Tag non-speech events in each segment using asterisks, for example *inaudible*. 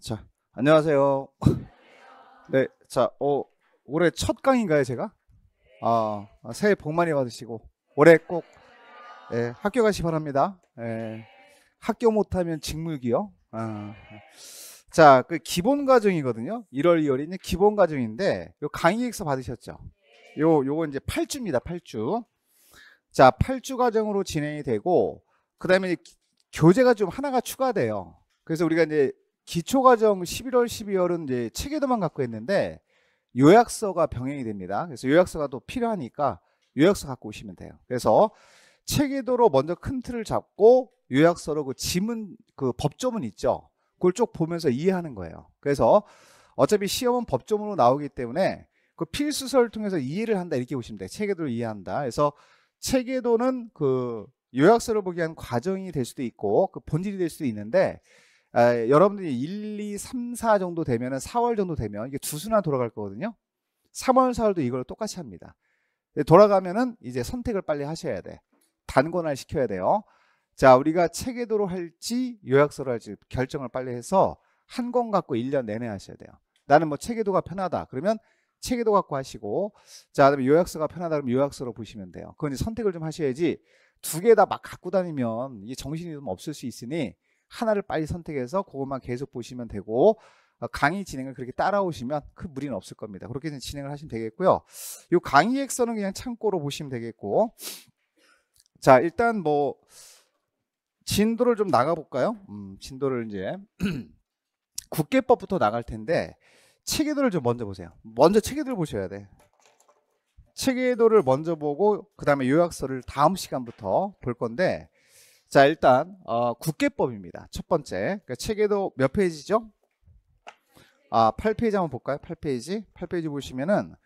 자, 안녕하세요. *laughs* 네, 자, 어, 올해 첫 강인가요, 제가? 아, 아, 새해 복 많이 받으시고 올해 꼭 예, 학교 가시 바랍니다. 예, 학교 못하면 직무기요. 아, 자, 그 기본 과정이거든요. 1월, 2월이 기본 과정인데 요 강의에서 받으셨죠? 요 요거 이제 8주입니다. 8주. 자, 8주 과정으로 진행이 되고 그다음에 교재가 좀 하나가 추가돼요. 그래서 우리가 이제 기초과정 11월, 12월은 이제 체계도만 갖고 있는데 요약서가 병행이 됩니다. 그래서 요약서가 또 필요하니까 요약서 갖고 오시면 돼요. 그래서 체계도로 먼저 큰 틀을 잡고 요약서로 그 지문 그 법조문 있죠. 그걸 쭉 보면서 이해하는 거예요. 그래서 어차피 시험은 법조문으로 나오기 때문에 그 필수서를 통해서 이해를 한다 이렇게 보시면 돼요. 체계도를 이해한다. 그래서 체계도는 그 요약서를 보기 위한 과정이 될 수도 있고 그 본질이 될 수도 있는데 아, 여러분들이 1, 2, 3, 4 정도 되면 4월 정도 되면 이게 두순환 돌아갈 거거든요. 3월, 4월도 이걸 똑같이 합니다. 돌아가면은 이제 선택을 빨리 하셔야 돼. 단권화 시켜야 돼요. 자, 우리가 체계도로 할지 요약서로 할지 결정을 빨리 해서 한 권 갖고 1년 내내 하셔야 돼요. 나는 뭐 체계도가 편하다. 그러면 체계도 갖고 하시고 자, 그다음에 요약서가 편하다 그러면 요약서로 보시면 돼요. 그건 이제 선택을 좀 하셔야지 두 개 다 막 갖고 다니면 이게 정신이 좀 없을 수 있으니 하나를 빨리 선택해서 그것만 계속 보시면 되고 어, 강의 진행을 그렇게 따라오시면 큰 무리는 없을 겁니다. 그렇게 진행을 하시면 되겠고요. 이 강의 액서는 그냥 참고로 보시면 되겠고 자 일단 뭐 진도를 좀 나가볼까요? 음, 진도를 이제 국계법부터 *clears throat* 나갈 텐데 체계도를 좀 먼저 보세요. 먼저 체계도를 보셔야 돼. 체계도를 먼저 보고 그 다음에 요약서를 다음 시간부터 볼 건데 자 일단 어, 국계법입니다. 첫 번째 그러니까 책에도 몇 페이지죠? 아 8페이지 한번 볼까요? 8페이지 8페이지 보시면은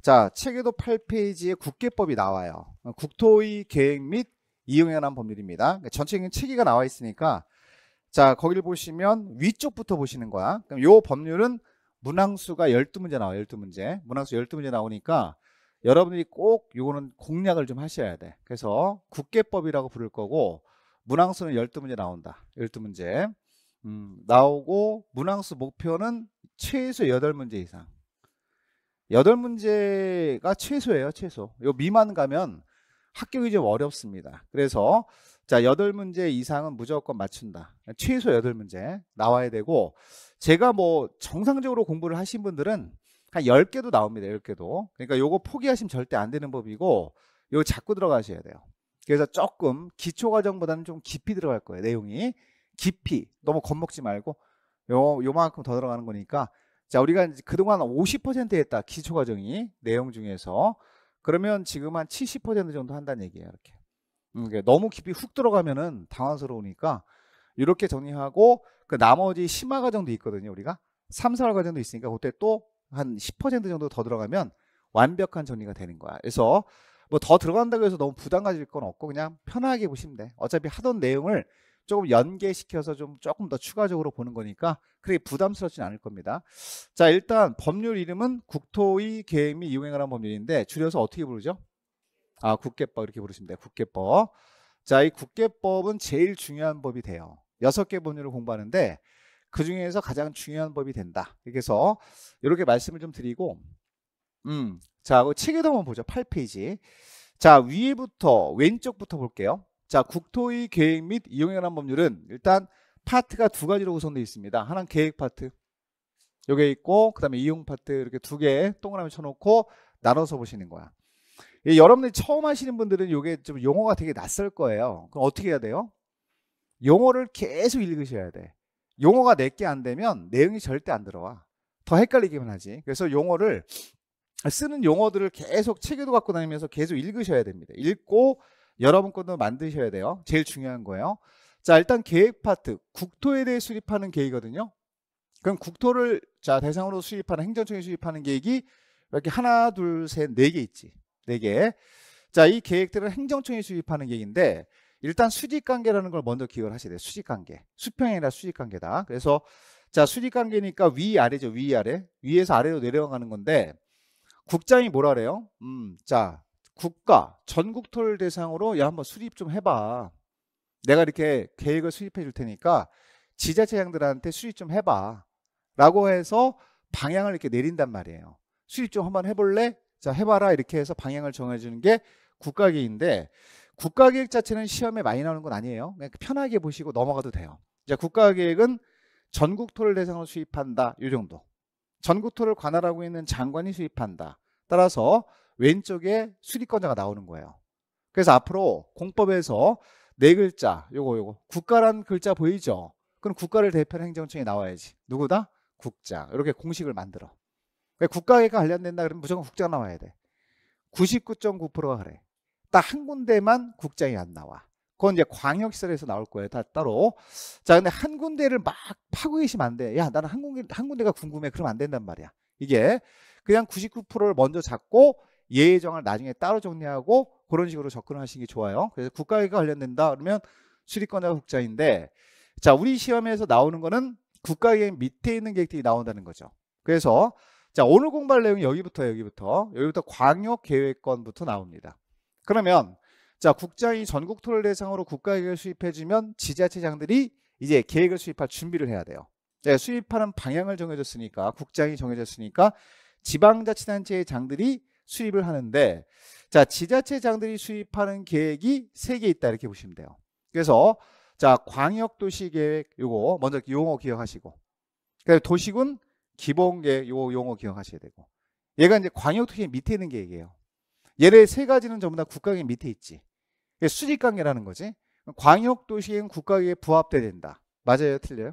자 책에도 8페이지에 국계법이 나와요. 국토의 계획 및 이용에 관한 법률입니다. 그러니까 전체적인 체계가 나와 있으니까 자 거기를 보시면 위쪽부터 보시는 거야. 그럼 요 법률은 문항수가 12문제 나와요. 12문제 문항수 12문제 나오니까 여러분들이 꼭 요거는 공략을 좀 하셔야 돼. 그래서 국계법이라고 부를 거고 문항수는 12문제 나온다. 12문제. 음, 나오고 문항수 목표는 최소 8문제 이상. 8문제가 최소예요, 최소. 요 미만 가면 합격이 좀 어렵습니다. 그래서 자, 8문제 이상은 무조건 맞춘다. 최소 8문제 나와야 되고 제가 뭐 정상적으로 공부를 하신 분들은 한 10개도 나옵니다. 10개도. 그러니까 요거 포기하시면 절대 안 되는 법이고 요 자꾸 들어가셔야 돼요. 그래서 조금 기초 과정보다는 좀 깊이 들어갈 거예요. 내용이 깊이 너무 겁먹지 말고 요 요만큼 더 들어가는 거니까 자 우리가 그동안 50% 했다 기초 과정이 내용 중에서 그러면 지금 한 70% 정도 한다는 얘기예요. 이렇게 음, 너무 깊이 훅 들어가면은 당황스러우니까 이렇게 정리하고 그 나머지 심화 과정도 있거든요. 우리가 3, 4월 과정도 있으니까 그때 또 한 10% 정도 더 들어가면 완벽한 정리가 되는 거야. 그래서 뭐더 들어간다고 해서 너무 부담 가질 건 없고 그냥 편하게 보시면 돼. 어차피 하던 내용을 조금 연계시켜서 좀 조금 더 추가적으로 보는 거니까 그렇게 부담스럽진 않을 겁니다. 자, 일단 법률 이름은 국토의 계획 및 이용에 관한 법률인데 줄여서 어떻게 부르죠? 아, 국계법 이렇게 부르시면 돼요. 국계법. 자, 이 국계법은 제일 중요한 법이 돼요. 여섯 개 법률을 공부하는데 그 중에서 가장 중요한 법이 된다. 그래서 이렇게 말씀을 좀 드리고 음, 자, 책에도 한번 보죠. 8페이지. 자, 위부터 왼쪽부터 볼게요. 자, 국토의 계획 및 이용에 관한 법률은 일단 파트가 두 가지로 구성되어 있습니다. 하나는 계획 파트. 요게 있고 그다음에 이용 파트 이렇게 두 개 동그라미 쳐 놓고 나눠서 보시는 거야. 예, 여러분들이 처음 하시는 분들은 요게 좀 용어가 되게 낯설 거예요. 그럼 어떻게 해야 돼요? 용어를 계속 읽으셔야 돼. 용어가 내게 안 되면 내용이 절대 안 들어와. 더 헷갈리기만 하지. 그래서 용어를 쓰는 용어들을 계속 책에도 갖고 다니면서 계속 읽으셔야 됩니다. 읽고 여러분 것도 만드셔야 돼요. 제일 중요한 거예요. 자, 일단 계획 파트. 국토에 대해 수립하는 계획이거든요. 그럼 국토를 자, 대상으로 수립하는 행정청에 수립하는 계획이 이렇게 하나, 둘, 셋, 네 개 있지. 네 개. 자, 이계획들을 행정청에 수립하는 계획인데 일단 수직 관계라는 걸 먼저 기억을 하셔야 돼요. 수직 관계. 수평이 나 수직 관계다. 그래서 자, 수직 관계니까 위 아래죠. 위 아래. 위에서 아래로 내려가는 건데 국장이 뭐라 그래요? 음, 자, 국가 전국 토를 대상으로 야 한번 수립 좀 해봐. 내가 이렇게 계획을 수립해 줄 테니까 지자체장들한테 수립 좀 해봐. 라고 해서 방향을 이렇게 내린단 말이에요. 수립 좀 한번 해볼래? 자, 해봐라. 이렇게 해서 방향을 정해주는 게 국가계획인데 국가계획 자체는 시험에 많이 나오는 건 아니에요. 그냥 편하게 보시고 넘어가도 돼요. 국가계획은 전국 토를 대상으로 수입한다이 정도. 전국토를 관할하고 있는 장관이 수입한다. 따라서 왼쪽에 수립권자가 나오는 거예요. 그래서 앞으로 공법에서 네 글자, 요거 요거 국가란 글자 보이죠? 그럼 국가를 대표하는 행정청이 나와야지. 누구다? 국장. 이렇게 공식을 만들어. 그러니까 국가에 관련된다 그러면 무조건 국장 나와야 돼. 99.9%가 그래. 딱 한 군데만 국장이 안 나와. 그건 이제 광역시설에서 나올 거예요. 다 따로. 자, 근데 한 군데를 막 파고 계시면 안 돼. 야, 나는 한 군데 한 군데가 궁금해. 그럼 안 된단 말이야. 이게 그냥 99%를 먼저 잡고 예정을 나중에 따로 정리하고 그런 식으로 접근하시는 게 좋아요. 그래서 국가위가 관련된다 그러면 수리권자가 국자인데 자, 우리 시험에서 나오는 거는 국가위의 밑에 있는 계획들이 나온다는 거죠. 그래서 자, 오늘 공부할 내용이 여기부터 여기부터 여기부터 광역 계획권부터 나옵니다. 그러면 자, 국장이 전국토를 대상으로 국가계획을 수입해주면 지자체장들이 이제 계획을 수립할 준비를 해야 돼요. 네, 수입하는 방향을 정해졌으니까 국장이 정해졌으니까 지방자치단체의 장들이 수입을 하는데 자 지자체 장들이 수입하는 계획이 세 개 있다 이렇게 보시면 돼요. 그래서 자 광역도시계획 요거 먼저 용어 기억하시고 그다음에 도시군 기본계획 요거 용어 기억하셔야 되고 얘가 이제 광역도시 밑에 있는 계획이에요. 얘네 세 가지는 전부 다 국가계 밑에 있지. 수직 관계라는 거지. 광역 도시행 국가계에 부합돼야 된다. 맞아요, 틀려요?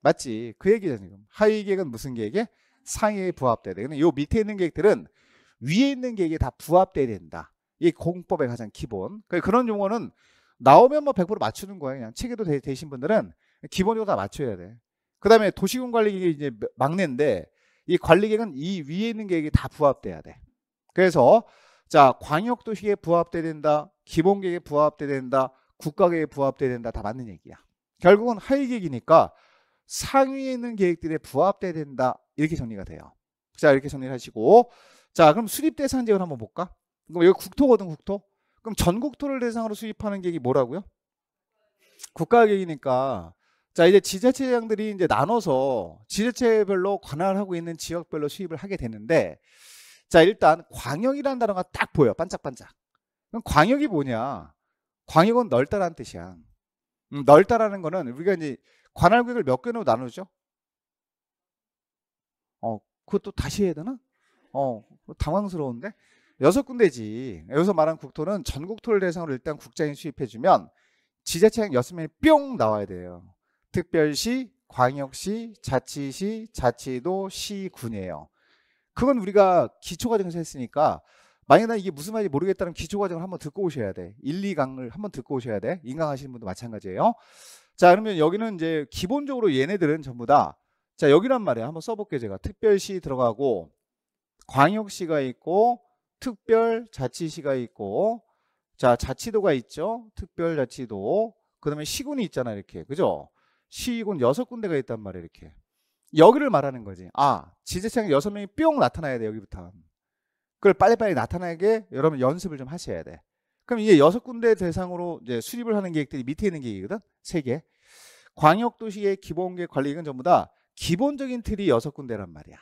맞지. 그 얘기잖아 지금. 하위 계획은 무슨 계획에? 상위에 부합돼야 돼. 근데 요 밑에 있는 계획들은 위에 있는 계획에 다 부합돼야 된다. 이 공법의 가장 기본. 그러니까 그런 용어는 나오면 뭐 100% 맞추는 거예요. 그냥 체계도 되, 신 분들은 기본적으로 다 맞춰야 돼. 그 다음에 도시군 관리계획이 이제 막내인데 이 관리계획은 이 위에 있는 계획이 다 부합돼야 돼. 그래서 자 광역도시에 부합돼야 된다. 기본계획에 부합돼야 된다. 국가계획에 부합돼야 된다. 다 맞는 얘기야. 결국은 하위계획이니까 상위에 있는 계획들에 부합돼야 된다. 이렇게 정리가 돼요. 자 이렇게 정리를 하시고 자 그럼 수립 대상 지역을 한번 볼까? 그럼 여기 국토거든 국토. 그럼 전국토를 대상으로 수립하는 계획이 뭐라고요? 국가계획이니까 자 이제 지자체장들이 이제 나눠서 지자체별로 관할하고 있는 지역별로 수입을 하게 되는데 자, 일단 광역이라는 단어가 딱 보여. 반짝반짝. 그럼 광역이 뭐냐? 광역은 넓다라는 뜻이야. 음, 넓다라는 거는 우리가 이제 관할구역을 몇 개로 나누죠? 어, 그것도 다시 해야 되나? 어, 당황스러운데? 여섯 군데지. 여기서 말한 국토는 전국토를 대상으로 일단 국장이 수입해주면 지자체랑 여섯 명이 뿅 나와야 돼요. 특별시, 광역시, 자치시, 자치도, 시군이에요. 그건 우리가 기초 과정에서 했으니까 만약에 나 이게 무슨 말인지 모르겠다면 기초 과정을 한번 듣고 오셔야 돼. 1, 2강을 한번 듣고 오셔야 돼. 인강하시는 분도 마찬가지예요. 자, 그러면 여기는 이제 기본적으로 얘네들은 전부 다 자, 여기란 말이에요 한번 써볼게요. 제가 특별시 들어가고 광역시가 있고 특별 자치시가 있고 자, 자치도가 있죠. 특별 자치도. 그다음에 시군이 있잖아, 이렇게. 그죠? 시군 여섯 군데가 있단 말이에요, 이렇게. 여기를 말하는 거지. 아, 지재생 여섯 명이 뿅 나타나야 돼, 여기부터. 그걸 빨리빨리 나타나게 여러분 연습을 좀 하셔야 돼. 그럼 이제 여섯 군데 대상으로 이제 수립을 하는 계획들이 밑에 있는 계획이거든. 세 개. 광역도시의 기본 계획 관리 이건 전부 다 기본적인 틀이 여섯 군데란 말이야.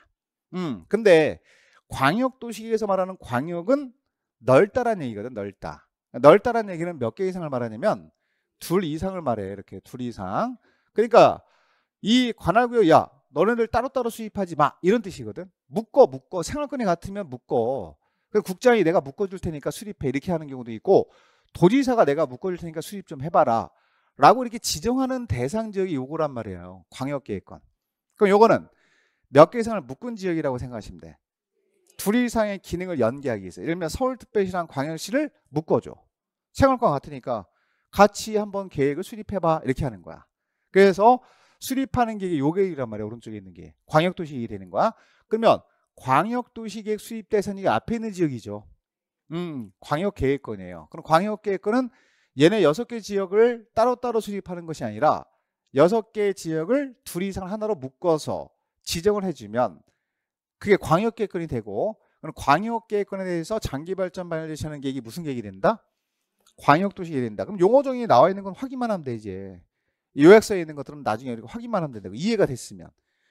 음. 근데 광역도시에서 말하는 광역은 넓다란 얘기거든. 넓다. 넓다란 얘기는 몇 개 이상을 말하냐면 둘 이상을 말해. 이렇게 둘 이상. 그러니까 이 관할구역 야 너네들 따로따로 수입하지 마 이런 뜻이거든 묶어 묶어 생활권이 같으면 묶어 그 국장이 내가 묶어줄 테니까 수립해 이렇게 하는 경우도 있고 도지사가 내가 묶어줄 테니까 수립좀 해봐라 라고 이렇게 지정하는 대상 지역이 요거란 말이에요 광역계획권 그럼 요거는 몇 개 이상을 묶은 지역이라고 생각하시면 돼둘 이상의 기능을 연계하기 위해서 예를 들면 서울특별시랑 광역시를 묶어줘 생활권 같으니까 같이 한번 계획을 수립해봐 이렇게 하는 거야 그래서 수립하는 계획이 요 계획이란 말이야. 오른쪽에 있는 게. 광역도시 계획이 되는 거야. 그러면 광역도시 계획 수립 대상이 앞에 있는 지역이죠. 음, 광역계획권이에요. 그럼 광역계획권은 얘네 여섯 개 지역을 따로따로 수립하는 것이 아니라 여섯 개 지역을 둘 이상 하나로 묶어서 지정을 해주면 그게 광역계획권이 되고 그럼 광역계획권에 대해서 장기발전 반려제시는 계획이 무슨 계획이 된다? 광역도시 계획이 된다. 그럼 용어 정의에 나와 있는 건 확인만 하면 되지. 요약서에 있는 것들은 나중에 이렇게 확인만 하면 된다고 이해가 됐으면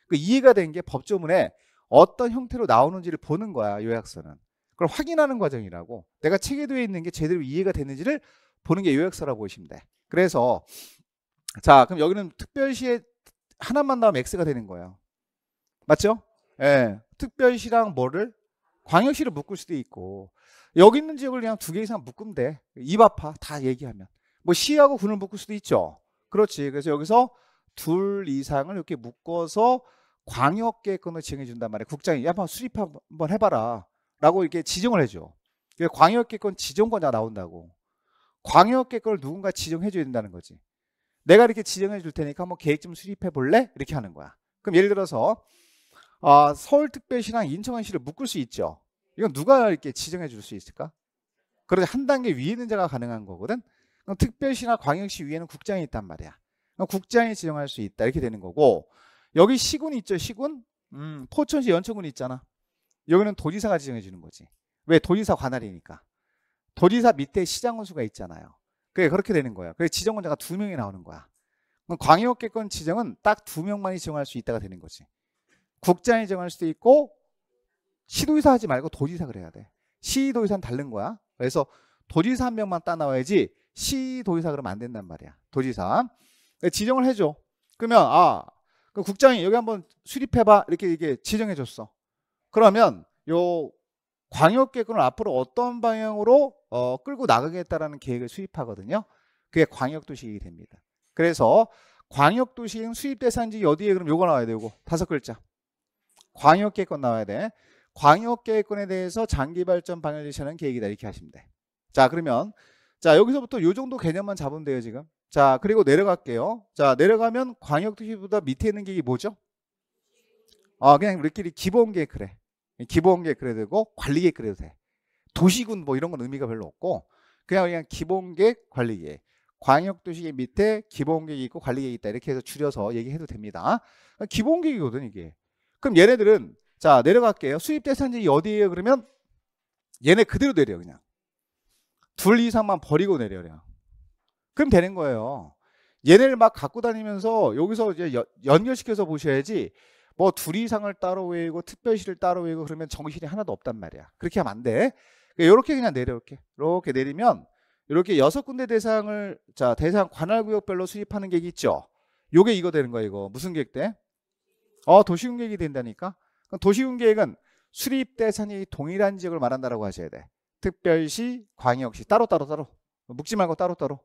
그 이해가 된 게 법조문에 어떤 형태로 나오는지를 보는 거야 요약서는 그걸 확인하는 과정이라고 내가 체계도에 있는 게 제대로 이해가 되는지를 보는 게 요약서라고 보시면 돼 그래서 자 그럼 여기는 특별시에 하나만 나오면 X가 되는 거예요 맞죠? 예, 특별시랑 뭐를 광역시를 묶을 수도 있고 여기 있는 지역을 그냥 두 개 이상 묶으면 돼입 아파 다 얘기하면 뭐 시하고 군을 묶을 수도 있죠 그렇지. 그래서 여기서 둘 이상을 이렇게 묶어서 광역계획권을 지 정해준단 말이에요. 국장이 야, 한번 수립 한번 해봐라. 라고 이렇게 지정을 해줘. 광역계획권 지정권자 나온다고. 광역계획권을 누군가 지정해줘야 된다는 거지. 내가 이렇게 지정해줄 테니까 한번 계획 좀 수립해 볼래? 이렇게 하는 거야. 그럼 예를 들어서 아, 서울특별시랑 인천시를 묶을 수 있죠. 이건 누가 이렇게 지정해 줄 수 있을까? 그러지한 단계 위에 있는 자가 가능한 거거든. 그럼 특별시나 광역시 위에는 국장이 있단 말이야. 국장이 지정할 수 있다 이렇게 되는 거고 여기 시군 있죠 시군 음, 포천시 연천군 있잖아 여기는 도지사가 지정해 주는 거지 왜 도지사 관할이니까 도지사 밑에 시장원수가 있잖아요 그게 그렇게 되는 거야 그래서 지정권자가 두 명이 나오는 거야 광역계권 지정은 딱 두 명만이 지정할 수 있다가 되는 거지 국장이 지 정할 수도 있고 시도지사 하지 말고 도지사 그래야 돼 시도지사는 다른 거야 그래서 도지사 한 명만 따 나와야지 시도지사 그러면 안 된단 말이야. 도지사. 네, 지정을 해줘. 그러면 아 국장이 여기 한번 수립해봐 이렇게 이게 지정해줬어. 그러면 요 광역계획을 앞으로 어떤 방향으로 어, 끌고 나가겠다라는 계획을 수립하거든요. 그게 광역도시이 됩니다. 그래서 광역도시행 수입 대상지 어디에 그럼 요거 나와야 되고 다섯 글자. 광역계획권 나와야 돼. 광역계획권에 대해서 장기발전 방향 제시하는 계획이다 이렇게 하시면 돼. 자 그러면 자 여기서부터 이 정도 개념만 잡으면 돼요 지금 자 그리고 내려갈게요 자 내려가면 광역도시보다 밑에 있는 게 뭐죠? 아 그냥 우리끼리 기본 계획 그래 기본 계획 그래도 되고 관리 계획 그래도 돼 도시군 뭐 이런 건 의미가 별로 없고 그냥 그냥 기본 계획 관리 계획 광역도시 계 밑에 기본 계획이 있고 관리 계획이 있다 이렇게 해서 줄여서 얘기해도 됩니다 기본 계획이거든 이게 그럼 얘네들은 자 내려갈게요 수입 대산지 어디에요 그러면 얘네 그대로 내려 그냥 둘 이상만 버리고 내려요. 그럼 되는 거예요. 얘네를 막 갖고 다니면서 여기서 이제 연, 결시켜서 보셔야지 뭐 둘 이상을 따로 외우고 특별시를 따로 외우고 그러면 정신이 하나도 없단 말이야. 그렇게 하면 안 돼. 이렇게 그러니까 그냥 내려 이렇게 이렇게 내리면 이렇게 여섯 군데 대상을 자 대상 관할 구역별로 수립하는 계획이 있죠. 요게 이거 되는 거야 이거 무슨 계획 때? 어 도시군 계획이 된다니까. 그럼 도시군 계획은 수립 대상이 동일한 지역을 말한다라고 하셔야 돼. 특별시, 광역시 따로따로 따로, 묶지 말고 따로따로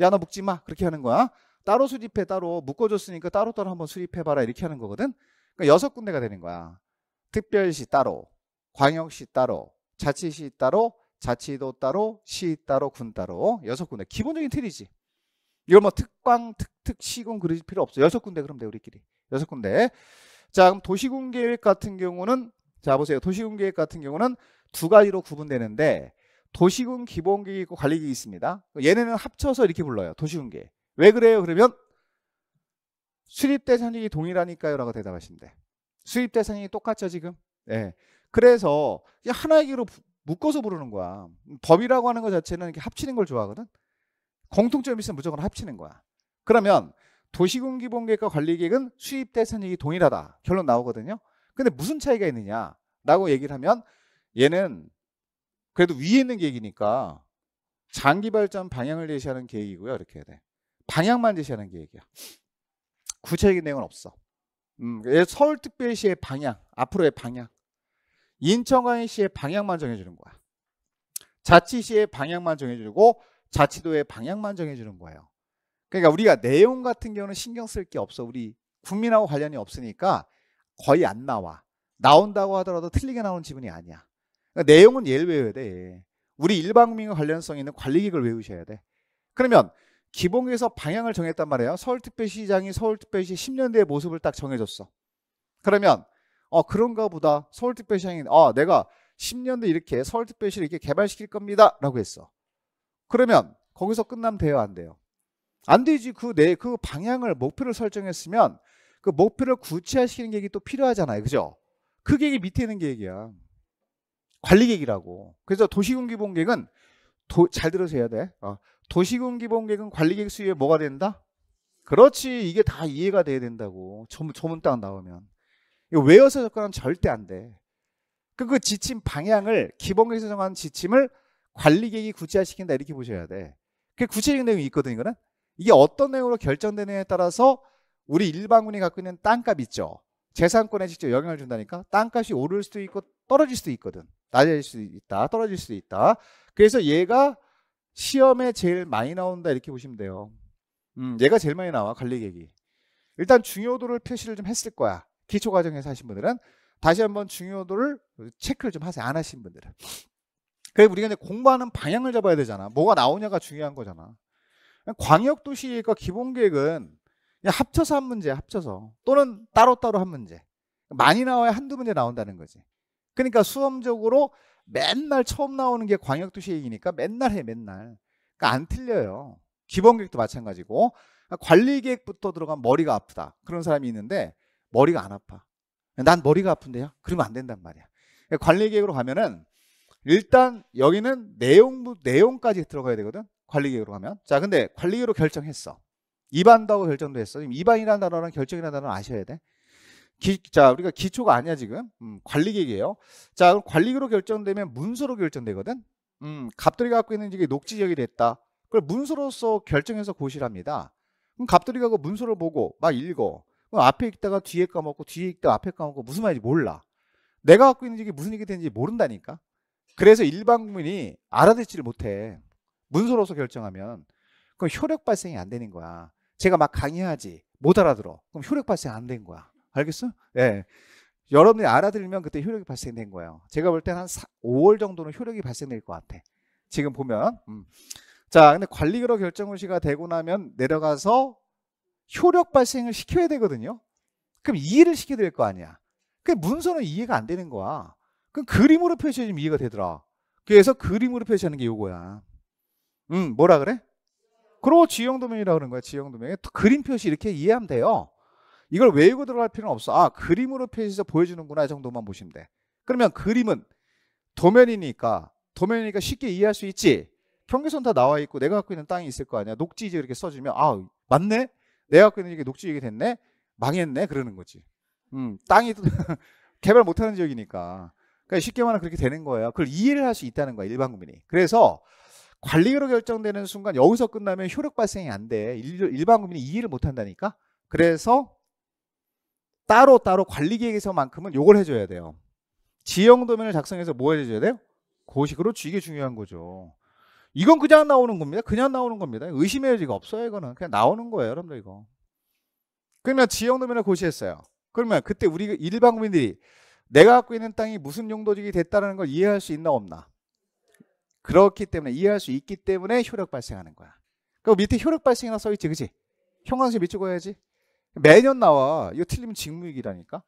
야 너 묶지 마 그렇게 하는 거야 따로 수립해 따로 묶어줬으니까 따로따로 한번 수립해봐라 이렇게 하는 거거든 그러니까 여섯 군데가 되는 거야 특별시 따로 광역시 따로 자치시 따로 자치도 따로 시 따로 군 따로 여섯 군데 기본적인 틀이지 이걸 뭐특광 특특 시군 그릴 필요 없어 여섯 군데 그럼 돼 우리끼리 여섯 군데 자 그럼 도시군 계획 같은 경우는 자 보세요 도시군 계획 같은 경우는 두 가지로 구분되는데 도시군 기본계획 있고 관리계획이 있습니다. 얘네는 합쳐서 이렇게 불러요. 도시군계. 왜 그래요? 그러면 수립대 산익이 동일하니까요 라고 대답하신대. 수입대 산익이 똑같죠 지금? 예. 네. 그래서 하나의 기로 묶어서 부르는 거야. 법이라고 하는 것 자체는 이렇게 합치는 걸 좋아하거든. 공통점이 있으면 무조건 합치는 거야. 그러면 도시군 기본계획과 관리계획은 수입대 산익이 동일하다. 결론 나오거든요. 근데 무슨 차이가 있느냐라고 얘기를 하면 얘는 그래도 위에 있는 계획이니까 장기 발전 방향을 제시하는 계획이고요. 이렇게 해야 돼. 방향만 제시하는 계획이야. 구체적인 내용은 없어. 음, 그러니까 서울특별시의 방향, 앞으로의 방향. 인천광역시의 방향만 정해주는 거야. 자치시의 방향만 정해주고 자치도의 방향만 정해주는 거예요. 그러니까 우리가 내용 같은 경우는 신경 쓸 게 없어. 우리 국민하고 관련이 없으니까 거의 안 나와. 나온다고 하더라도 틀리게 나오는 지분이 아니야. 그러니까 내용은 예를 외워야 돼. 우리 일방민과 관련성 있는 관리기획을 외우셔야 돼. 그러면 기본에서 방향을 정했단 말이에요. 서울특별시장이 서울특별시 10년대의 모습을 딱 정해줬어. 그러면 어 그런가 보다 서울특별시장이 어 내가 10년대 이렇게 서울특별시를 이렇게 개발시킬 겁니다 라고 했어 그러면 거기서 끝나면 돼요 안 돼요 안 되지 그내그 그 방향을 목표를 설정했으면 그 목표를 구체화시키는 계획이 또 필요하잖아요 그죠 그 계획이 밑에 있는 계획이야 관리객이라고. 그래서 도시군기본계획은 도, 잘 들어서 야 돼. 어. 도시군기본계획은관리계획 수위에 뭐가 된다? 그렇지. 이게 다 이해가 돼야 된다고. 조문, 조문 딱 나오면. 이거 외워서 접근하면 절대 안 돼. 그, 그 지침 방향을, 기본계획 에서 정한 지침을 관리계획이 구체화시킨다. 이렇게 보셔야 돼. 그게 구체적인 내용이 있거든, 이거는. 이게 어떤 내용으로 결정되느냐에 따라서 우리 일반군이 갖고 있는 땅값 있죠. 재산권에 직접 영향을 준다니까 땅값이 오를 수도 있고 떨어질 수도 있거든. 낮아질 수 있다, 떨어질 수 있다. 그래서 얘가 시험에 제일 많이 나온다 이렇게 보시면 돼요. 음, 얘가 제일 많이 나와 관리객이. 일단 중요도를 표시를 좀 했을 거야. 기초 과정에서 하신 분들은 다시 한번 중요도를 체크를 좀 하세요. 안 하신 분들은. 그래 우리가 이제 공부하는 방향을 잡아야 되잖아. 뭐가 나오냐가 중요한 거잖아. 광역도시가 기본 계획은 합쳐서 한 문제, 합쳐서 또는 따로따로 한 문제. 많이 나와야 한두 문제 나온다는 거지. 그러니까 수험적으로 맨날 처음 나오는 게 광역도시 얘기니까 맨날 해 맨날 그러니까 안 틀려요 기본계획도 마찬가지고 그러니까 관리계획부터 들어가면 머리가 아프다 그런 사람이 있는데 머리가 안 아파 난 머리가 아픈데요 그러면 안 된단 말이야 그러니까 관리계획으로 가면은 일단 여기는 내용부 내용까지 들어가야 되거든 관리계획으로 가면 자 근데 관리계획으로 결정했어 이반다고 결정도 했어 지금 이반이라는 단어랑 결정이라는 단어는 아셔야 돼 기, 자 우리가 기초가 아니야 지금 음, 관리계획이에요. 자 그럼 관리계로 결정되면 문서로 결정되거든. 음, 갑돌이가 갖고 있는 이게 녹지 지역이 됐다. 그걸 문서로서 결정해서 고시합니다. 그럼 갑돌이가 그 문서를 보고 막 읽어. 그럼 앞에 있다가 뒤에 까먹고 뒤에 있다가 앞에 까먹고 무슨 말인지 몰라. 내가 갖고 있는 이게 무슨 얘기 되는지 모른다니까. 그래서 일반 국민이 알아듣지를 못해. 문서로서 결정하면 그럼 효력 발생이 안 되는 거야. 제가 막 강의하지 못 알아들어. 그럼 효력 발생 안된 거야. 알겠어? 예. 여러분이 알아들면 그때 효력이 발생된 거예요. 제가 볼 때는 한 5월 정도는 효력이 발생될 것 같아. 지금 보면. 음. 자, 근데 관리기로 결정 후시가 되고 나면 내려가서 효력 발생을 시켜야 되거든요. 그럼 이해를 시켜야 될 거 아니야. 그 문서는 이해가 안 되는 거야. 그럼 그림으로 표시해주면 이해가 되더라. 그래서 그림으로 표시하는 게 요거야. 음, 뭐라 그래? 그러고 지형도면이라고 그러는 거야, 지형도면. 그림 표시 이렇게 이해하면 돼요. 이걸 외우고 들어갈 필요는 없어. 아, 그림으로 페이지에서 보여주는구나 이 정도만 보시면 돼. 그러면 그림은 도면이니까 도면이니까 쉽게 이해할 수 있지. 경계선 다 나와 있고 내가 갖고 있는 땅이 있을 거 아니야. 녹지 이제 이렇게 써주면 아 맞네. 내가 갖고 있는 이게 녹지이게 됐네. 망했네 그러는 거지. 음 땅이 *laughs* 개발 못하는 지역이니까. 그러니까 쉽게 말하면 그렇게 되는 거예요. 그걸 이해를 할 수 있다는 거야 일반 국민이. 그래서 관리로 결정되는 순간 여기서 끝나면 효력 발생이 안 돼. 일반 국민이 이해를 못 한다니까. 그래서 따로 따로 관리 계획에서만큼은 요걸 해줘야 돼요. 지형 도면을 작성해서 뭐 해줘야 돼요? 고식으로 이게 중요한 거죠. 이건 그냥 나오는 겁니다. 그냥 나오는 겁니다. 의심의 여지가 없어요. 이거는 그냥 나오는 거예요, 여러분들 이거. 그러면 지형 도면을 고시했어요. 그러면 그때 우리 일반 국민들이 내가 갖고 있는 땅이 무슨 용도지이 됐다는 걸 이해할 수 있나 없나? 그렇기 때문에 이해할 수 있기 때문에 효력 발생하는 거야. 그 밑에 효력 발생이나 써있지, 그지? 형광색 밑줄 그어야지. 매년 나와. 이거 틀리면 직무유기라니까.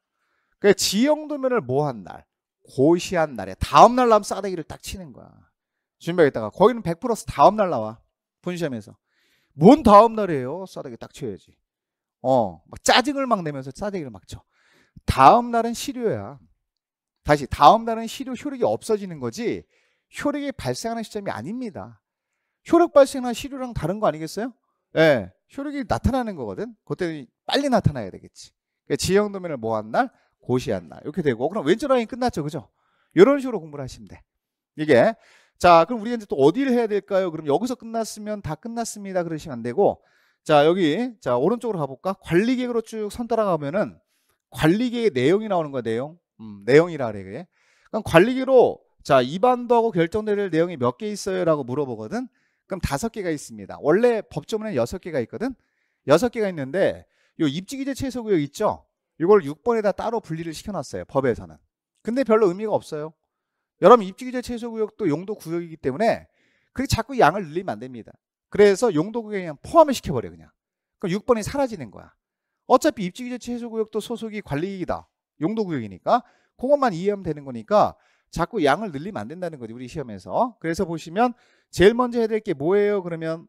그러니까 지형도면을 모한 날, 고시한 날에 다음 날 나면 싸대기를 딱 치는 거야. 준비하겠다가 거기는 100%서 다음 날 나와. 분시험에서. 뭔 다음 날이에요? 싸대기 딱 쳐야지. 어, 막 짜증을 막 내면서 싸대기를 막 쳐. 다음 날은 실효야. 다시 다음 날은 실효 효력이 없어지는 거지 효력이 발생하는 시점이 아닙니다. 효력 발생한 실효랑 다른 거 아니겠어요? 예. 네, 효력이 나타나는 거거든. 그때 는 빨리 나타나야 되겠지. 그러니까 지형 도면을 뭐한 날, 고시한 날 이렇게 되고 그럼 왼쪽 라인 이 끝났죠, 그죠? 이런 식으로 공부를 하시면 돼. 이게 자 그럼 우리가 이제 또 어디를 해야 될까요? 그럼 여기서 끝났으면 다 끝났습니다 그러시면 안 되고 자 여기 자 오른쪽으로 가볼까? 관리계획으로 쭉 선 따라가면은 관리계의 획 내용이 나오는 거야 내용 음, 내용이라 그래 그게 그럼 관리계로 자 이반도하고 결정될 내용이 몇 개 있어요? 라고 물어보거든 그럼 다섯 개가 있습니다 원래 법조문에 여섯 개가 있거든 여섯 개가 있는데 요 입지기재 최소구역 있죠? 이걸 6번에다 따로 분리를 시켜놨어요. 법에서는. 근데 별로 의미가 없어요. 여러분 입지기제 최소구역도 용도구역이기 때문에 그게 자꾸 양을 늘리면 안 됩니다. 그래서 용도구역에 그냥 포함을 시켜버려 그냥. 그럼 6번이 사라지는 거야. 어차피 입지기제 최소구역도 소속이 관리이다. 용도구역이니까 그것만 이해하면 되는 거니까 자꾸 양을 늘리면 안 된다는 거지 우리 시험에서. 그래서 보시면 제일 먼저 해야 될 게 뭐예요? 그러면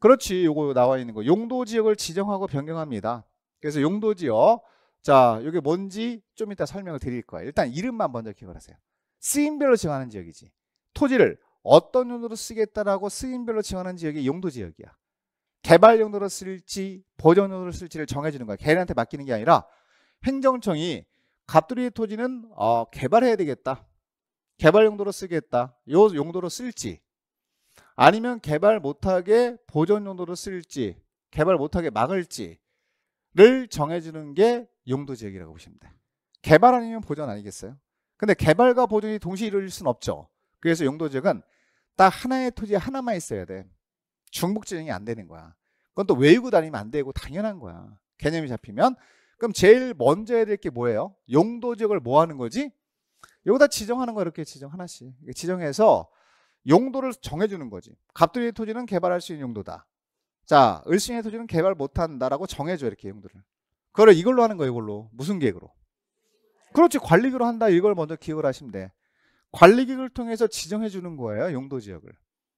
그렇지. 요거 나와 있는 거. 용도 지역을 지정하고 변경합니다. 그래서 용도 지역. 자, 이게 뭔지 좀 이따 설명을 드릴 거예요. 일단 이름만 먼저 기억을 하세요. 쓰임별로 지 정하는 지역이지. 토지를 어떤 용도로 쓰겠다라고 쓰임별로 지 정하는 지역이 용도 지역이야. 개발 용도로 쓸지 보전 용도로 쓸지를 정해주는 거야. 개인한테 맡기는 게 아니라 행정청이 갑두리 토지는 어, 개발해야 되겠다. 개발 용도로 쓰겠다. 요 용도로 쓸지 아니면 개발 못하게 보존 용도로 쓸지 개발 못하게 막을지를 정해주는 게 용도 지역이라고 보시면 돼. 개발 아니면 보존 아니겠어요? 근데 개발과 보존이 동시에 이루어질 수는 없죠. 그래서 용도 지역은 딱 하나의 토지 하나만 있어야 돼. 중복 지정이 안 되는 거야. 그건 또 외우고 다니면 안 되고 당연한 거야. 개념이 잡히면 그럼 제일 먼저 해야 될 게 뭐예요? 용도 지역을 뭐 하는 거지? 여기다 지정하는 거 이렇게 지정 하나씩 지정해서 용도를 정해주는 거지. 갑돌이 토지는 개발할 수 있는 용도다. 자, 을신의 토지는 개발 못한다라고 정해줘 이렇게 용도를. 그걸 이걸로 하는 거예요, 이걸로. 무슨 계획으로? 그렇지, 관리기로 한다. 이걸 먼저 기억을 하시면 돼. 관리기획을 통해서 지정해 주는 거예요, 용도 지역을.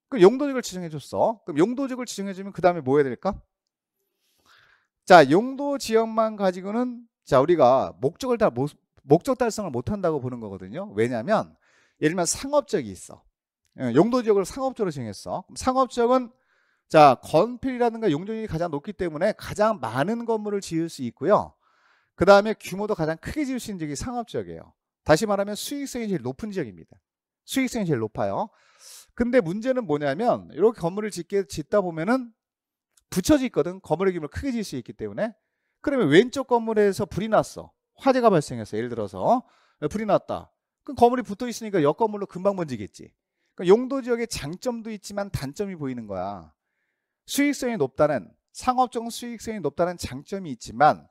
그럼 용도 지역을 지정해 줬어. 그럼 용도 지역을 지정해 주면 그 다음에 뭐 해야 될까? 자, 용도 지역만 가지고는 자, 우리가 목적을 다 목적 달성을 못 한다고 보는 거거든요. 왜냐면 예를 들면 상업적이 있어. 예, 용도 지역을 상업적으로 정했어. 상업 지역은 자 건필이라든가 용적률이 가장 높기 때문에 가장 많은 건물을 지을 수 있고요. 그 다음에 규모도 가장 크게 지을 수 있는 지역이 상업 지역이에요. 다시 말하면 수익성이 제일 높은 지역입니다. 수익성이 제일 높아요. 근데 문제는 뭐냐면 이렇게 건물을 짓게 짓다 보면은 붙여지거든 건물의 규모를 크게 지을 수 있기 때문에 그러면 왼쪽 건물에서 불이 났어. 화재가 발생했어. 예를 들어서 예, 불이 났다. 그럼 건물이 붙어 있으니까 옆 건물로 금방 번지겠지. 그러니까 용도 지역의 장점도 있지만 단점이 보이는 거야. 수익성이 높다는 상업적 수익성이 높다는 장점이 있지만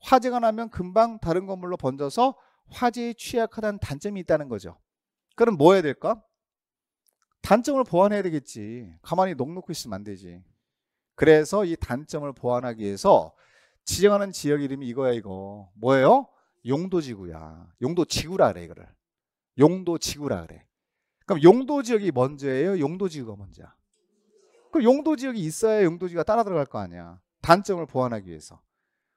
화재가 나면 금방 다른 건물로 번져서 화재에 취약하다는 단점이 있다는 거죠. 그럼 뭐 해야 될까? 단점을 보완해야 되겠지. 가만히 녹놓고 있으면 안 되지. 그래서 이 단점을 보완하기 위해서 지정하는 지역 이름이 이거야 이거. 뭐예요? 용도지구야. 용도지구라 그래 이거를. 용도지구라 그래. 그럼 용도 지역이 먼저예요? 용도 지역이 먼저야? 그럼 용도 지역이 있어야 용도 지역이 따라 들어갈 거 아니야. 단점을 보완하기 위해서.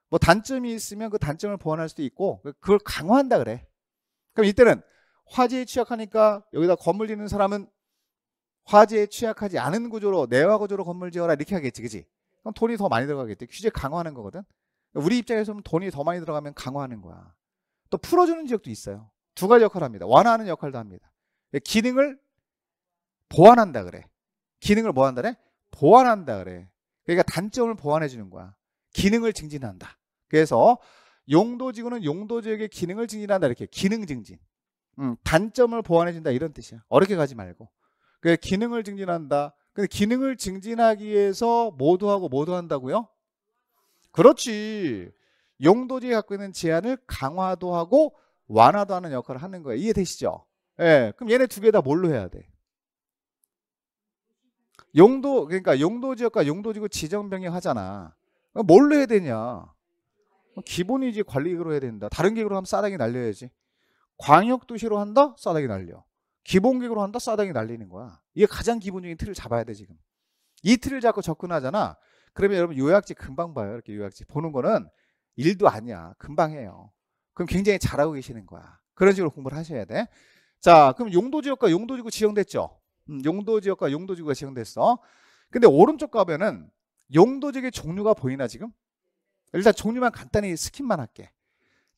뭐 단점이 있으면 그 단점을 보완할 수도 있고 그걸 강화한다 그래. 그럼 이때는 화재에 취약하니까 여기다 건물 짓는 사람은 화재에 취약하지 않은 구조로 내화 구조로 건물 지어라 이렇게 하겠지, 그지? 그럼 돈이 더 많이 들어가겠지. 규제 강화하는 거거든. 우리 입장에서 보면 돈이 더 많이 들어가면 강화하는 거야. 또 풀어주는 지역도 있어요. 두 가지 역할을 합니다. 완화하는 역할도 합니다. 기능을 보완한다 그래. 기능을 뭐 한다래? 보완한다 그래. 그러니까 단점을 보완해 주는 거야. 기능을 증진한다. 그래서 용도 지구는 용도 지역의 기능을 증진한다 이렇게 기능 증진. 음, 단점을 보완해 준다 이런 뜻이야. 어렵게 가지 말고. 그 기능을 증진한다. 근데 기능을 증진하기 위해서 모두 하고 모두 한다고요? 그렇지. 용도지에 갖고 있는 제한을 강화도 하고 완화도 하는 역할을 하는 거예요. 이해되시죠? 예, 그럼 얘네 두 개 다 뭘로 해야 돼? 용도 그러니까 용도 지역과 용도 지구 지정 변경 하잖아. 뭘로 해야 되냐? 기본이지 관리기획로 해야 된다. 다른 기구로 하면 싸다기 날려야지. 광역 도시로 한다? 싸다기 날려. 기본 기구로 한다? 싸다기 날리는 거야. 이게 가장 기본적인 틀을 잡아야 돼, 지금. 이 틀을 잡고 접근하잖아. 그러면 여러분 요약지 금방 봐요. 이렇게 요약지 보는 거는 일도 아니야. 금방 해요. 그럼 굉장히 잘하고 계시는 거야. 그런 식으로 공부를 하셔야 돼. 자, 그럼 용도지역과 용도지구 지정됐죠? 음, 용도지역과 용도지구가 지정됐어. 근데 오른쪽 가면은 용도지역의 종류가 보이나 지금? 일단 종류만 간단히 스킵만 할게.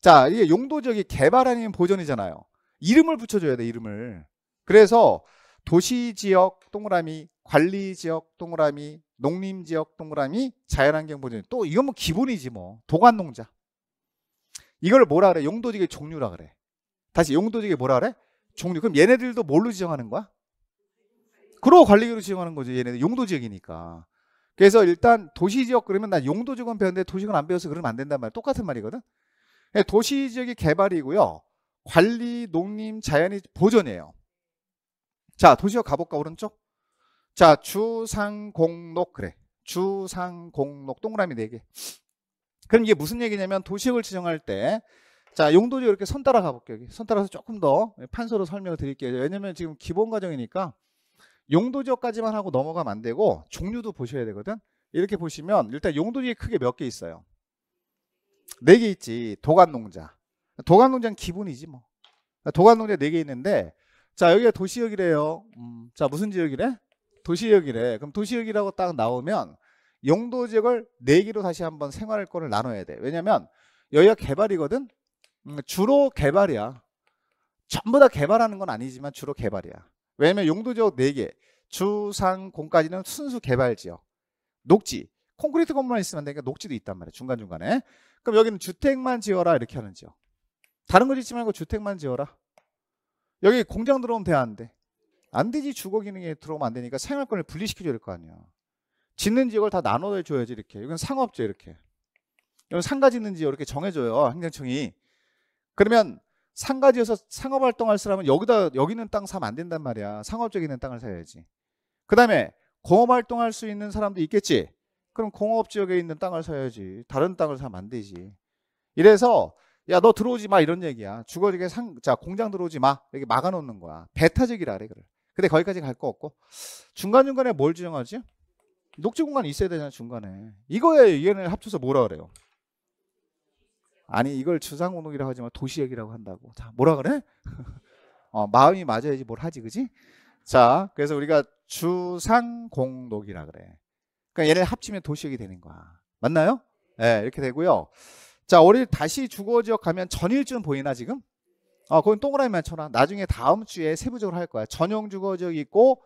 자, 이게 용도지역이 개발 아니면 보존이잖아요. 이름을 붙여줘야 돼, 이름을. 그래서 도시지역 동그라미, 관리지역 동그라미, 농림지역 동그라미, 자연환경 보존. 또 이건 뭐 기본이지 뭐. 도관농자. 이걸 뭐라 그래? 용도지역의 종류라 그래. 다시 용도지역이 뭐라 그래? 종류. 그럼 얘네들도 뭘로 지정하는 거야? 그러고 관리계로 지정하는 거죠. 얘네들 용도 지역이니까. 그래서 일단 도시 지역 그러면 난 용도 지역은 배웠는데 도시는안 배워서 그러면 안 된단 말이야. 똑같은 말이거든. 예, 도시 지역이 개발이고요. 관리, 농림, 자연이 보존이에요. 자, 도시 역 가볼까 오른쪽? 자, 주상공록 그래. 주상공록 동그라미 4개. 그럼 이게 무슨 얘기냐면 도시역을 지정할 때 자, 용도지 이렇게 손 따라 가볼게요. 손 따라서 조금 더 판서로 설명을 드릴게요. 왜냐면 지금 기본 과정이니까 용도지역까지만 하고 넘어가면 안 되고 종류도 보셔야 되거든. 이렇게 보시면 일단 용도지역 크게 몇 개 있어요. 네 개 있지. 도관농자도관농자는 기본이지 뭐. 도관농자네개 있는데 자 여기가 도시역이래요. 음, 자 무슨 지역이래? 도시역이래. 그럼 도시역이라고 딱 나오면 용도지역을 네 개로 다시 한번 생활권을 나눠야 돼. 왜냐면 여기가 개발이거든. 음, 주로 개발이야. 전부 다 개발하는 건 아니지만 주로 개발이야. 왜냐면 용도 지역 4개, 주상 공까지는 순수 개발 지역. 녹지, 콘크리트 건물만 있으면 안 되니까 녹지도 있단 말이야. 중간중간에. 그럼 여기는 주택만 지어라 이렇게 하는 지역. 다른 거 짓지 말고 주택만 지어라. 여기 공장 들어오면 돼, 안 돼? 안 되지. 주거 기능에 들어오면 안 되니까 생활권을 분리시켜줘야 될 거 아니야. 짓는 지역을 다 나눠줘야지 이렇게. 이건 상업지 역 이렇게. 이건 상가 짓는 지역 이렇게 정해줘요. 행정청이. 그러면 상가지에서 상업활동할 사람은 여기다 여기는 땅 사면 안 된단 말이야. 상업적인 있는 땅을 사야지. 그다음에 공업활동할 수 있는 사람도 있겠지. 그럼 공업 지역에 있는 땅을 사야지. 다른 땅을 사면 안 되지. 이래서 야 너 들어오지 마 이런 얘기야. 주거지게 상자 공장 들어오지 마 이렇게 막아놓는 거야. 배타적이라 그래 그래 근데 거기까지 갈 거 없고 중간 중간에 뭘 지정하지? 녹지 공간이 있어야 되잖아 중간에. 이거에 의견을 합쳐서 뭐라 그래요? 아니 이걸 주상운동이라고 하지만 도시역이라고 한다고. 자, 뭐라 그래? *laughs* 어, 마음이 맞아야지 뭘 하지, 그지? 자, 그래서 우리가 주상공록이라 그래. 그러니까 얘네 합치면 도시역이 되는 거야. 맞나요? 예, 네, 이렇게 되고요. 자, 우리 다시 주거 지역 가면 전일주는 보이나 지금? 어, 그건 동그라미만 쳐놔. 나중에 다음 주에 세부적으로 할 거야. 전용 주거 지역 있고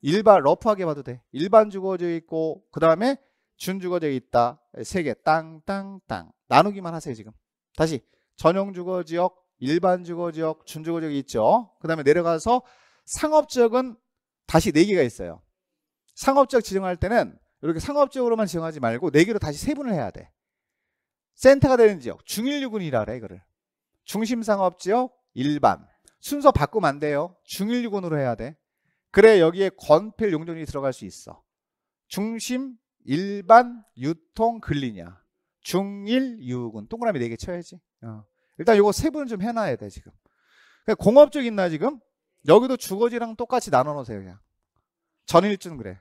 일반 러프하게 봐도 돼. 일반 주거 지역 있고 그다음에 준주거 지역 있다. 세 개. 땅, 땅, 땅. 나누기만 하세요, 지금. 다시 전용 주거 지역, 일반 주거 지역, 준주거 지역이 있죠. 그 다음에 내려가서 상업 지역은 다시 4개가 있어요. 상업 지역 지정할 때는 이렇게 상업 지역으로만 지정하지 말고 4개로 다시 세분을 해야 돼. 센터가 되는 지역, 중일유군이라 그래 이거를. 중심 상업 지역, 일반. 순서 바꾸면 안 돼요. 중일유군으로 해야 돼. 그래 여기에 건폐 용돈이 들어갈 수 있어. 중심, 일반, 유통, 근리냐. 중1 유군 동그라미 4개 쳐야지 어. 일단 요거 세 분 좀 해놔야 돼 지금 공업쪽 있나 지금 여기도 주거지랑 똑같이 나눠 놓으세요 그냥 전일준 그래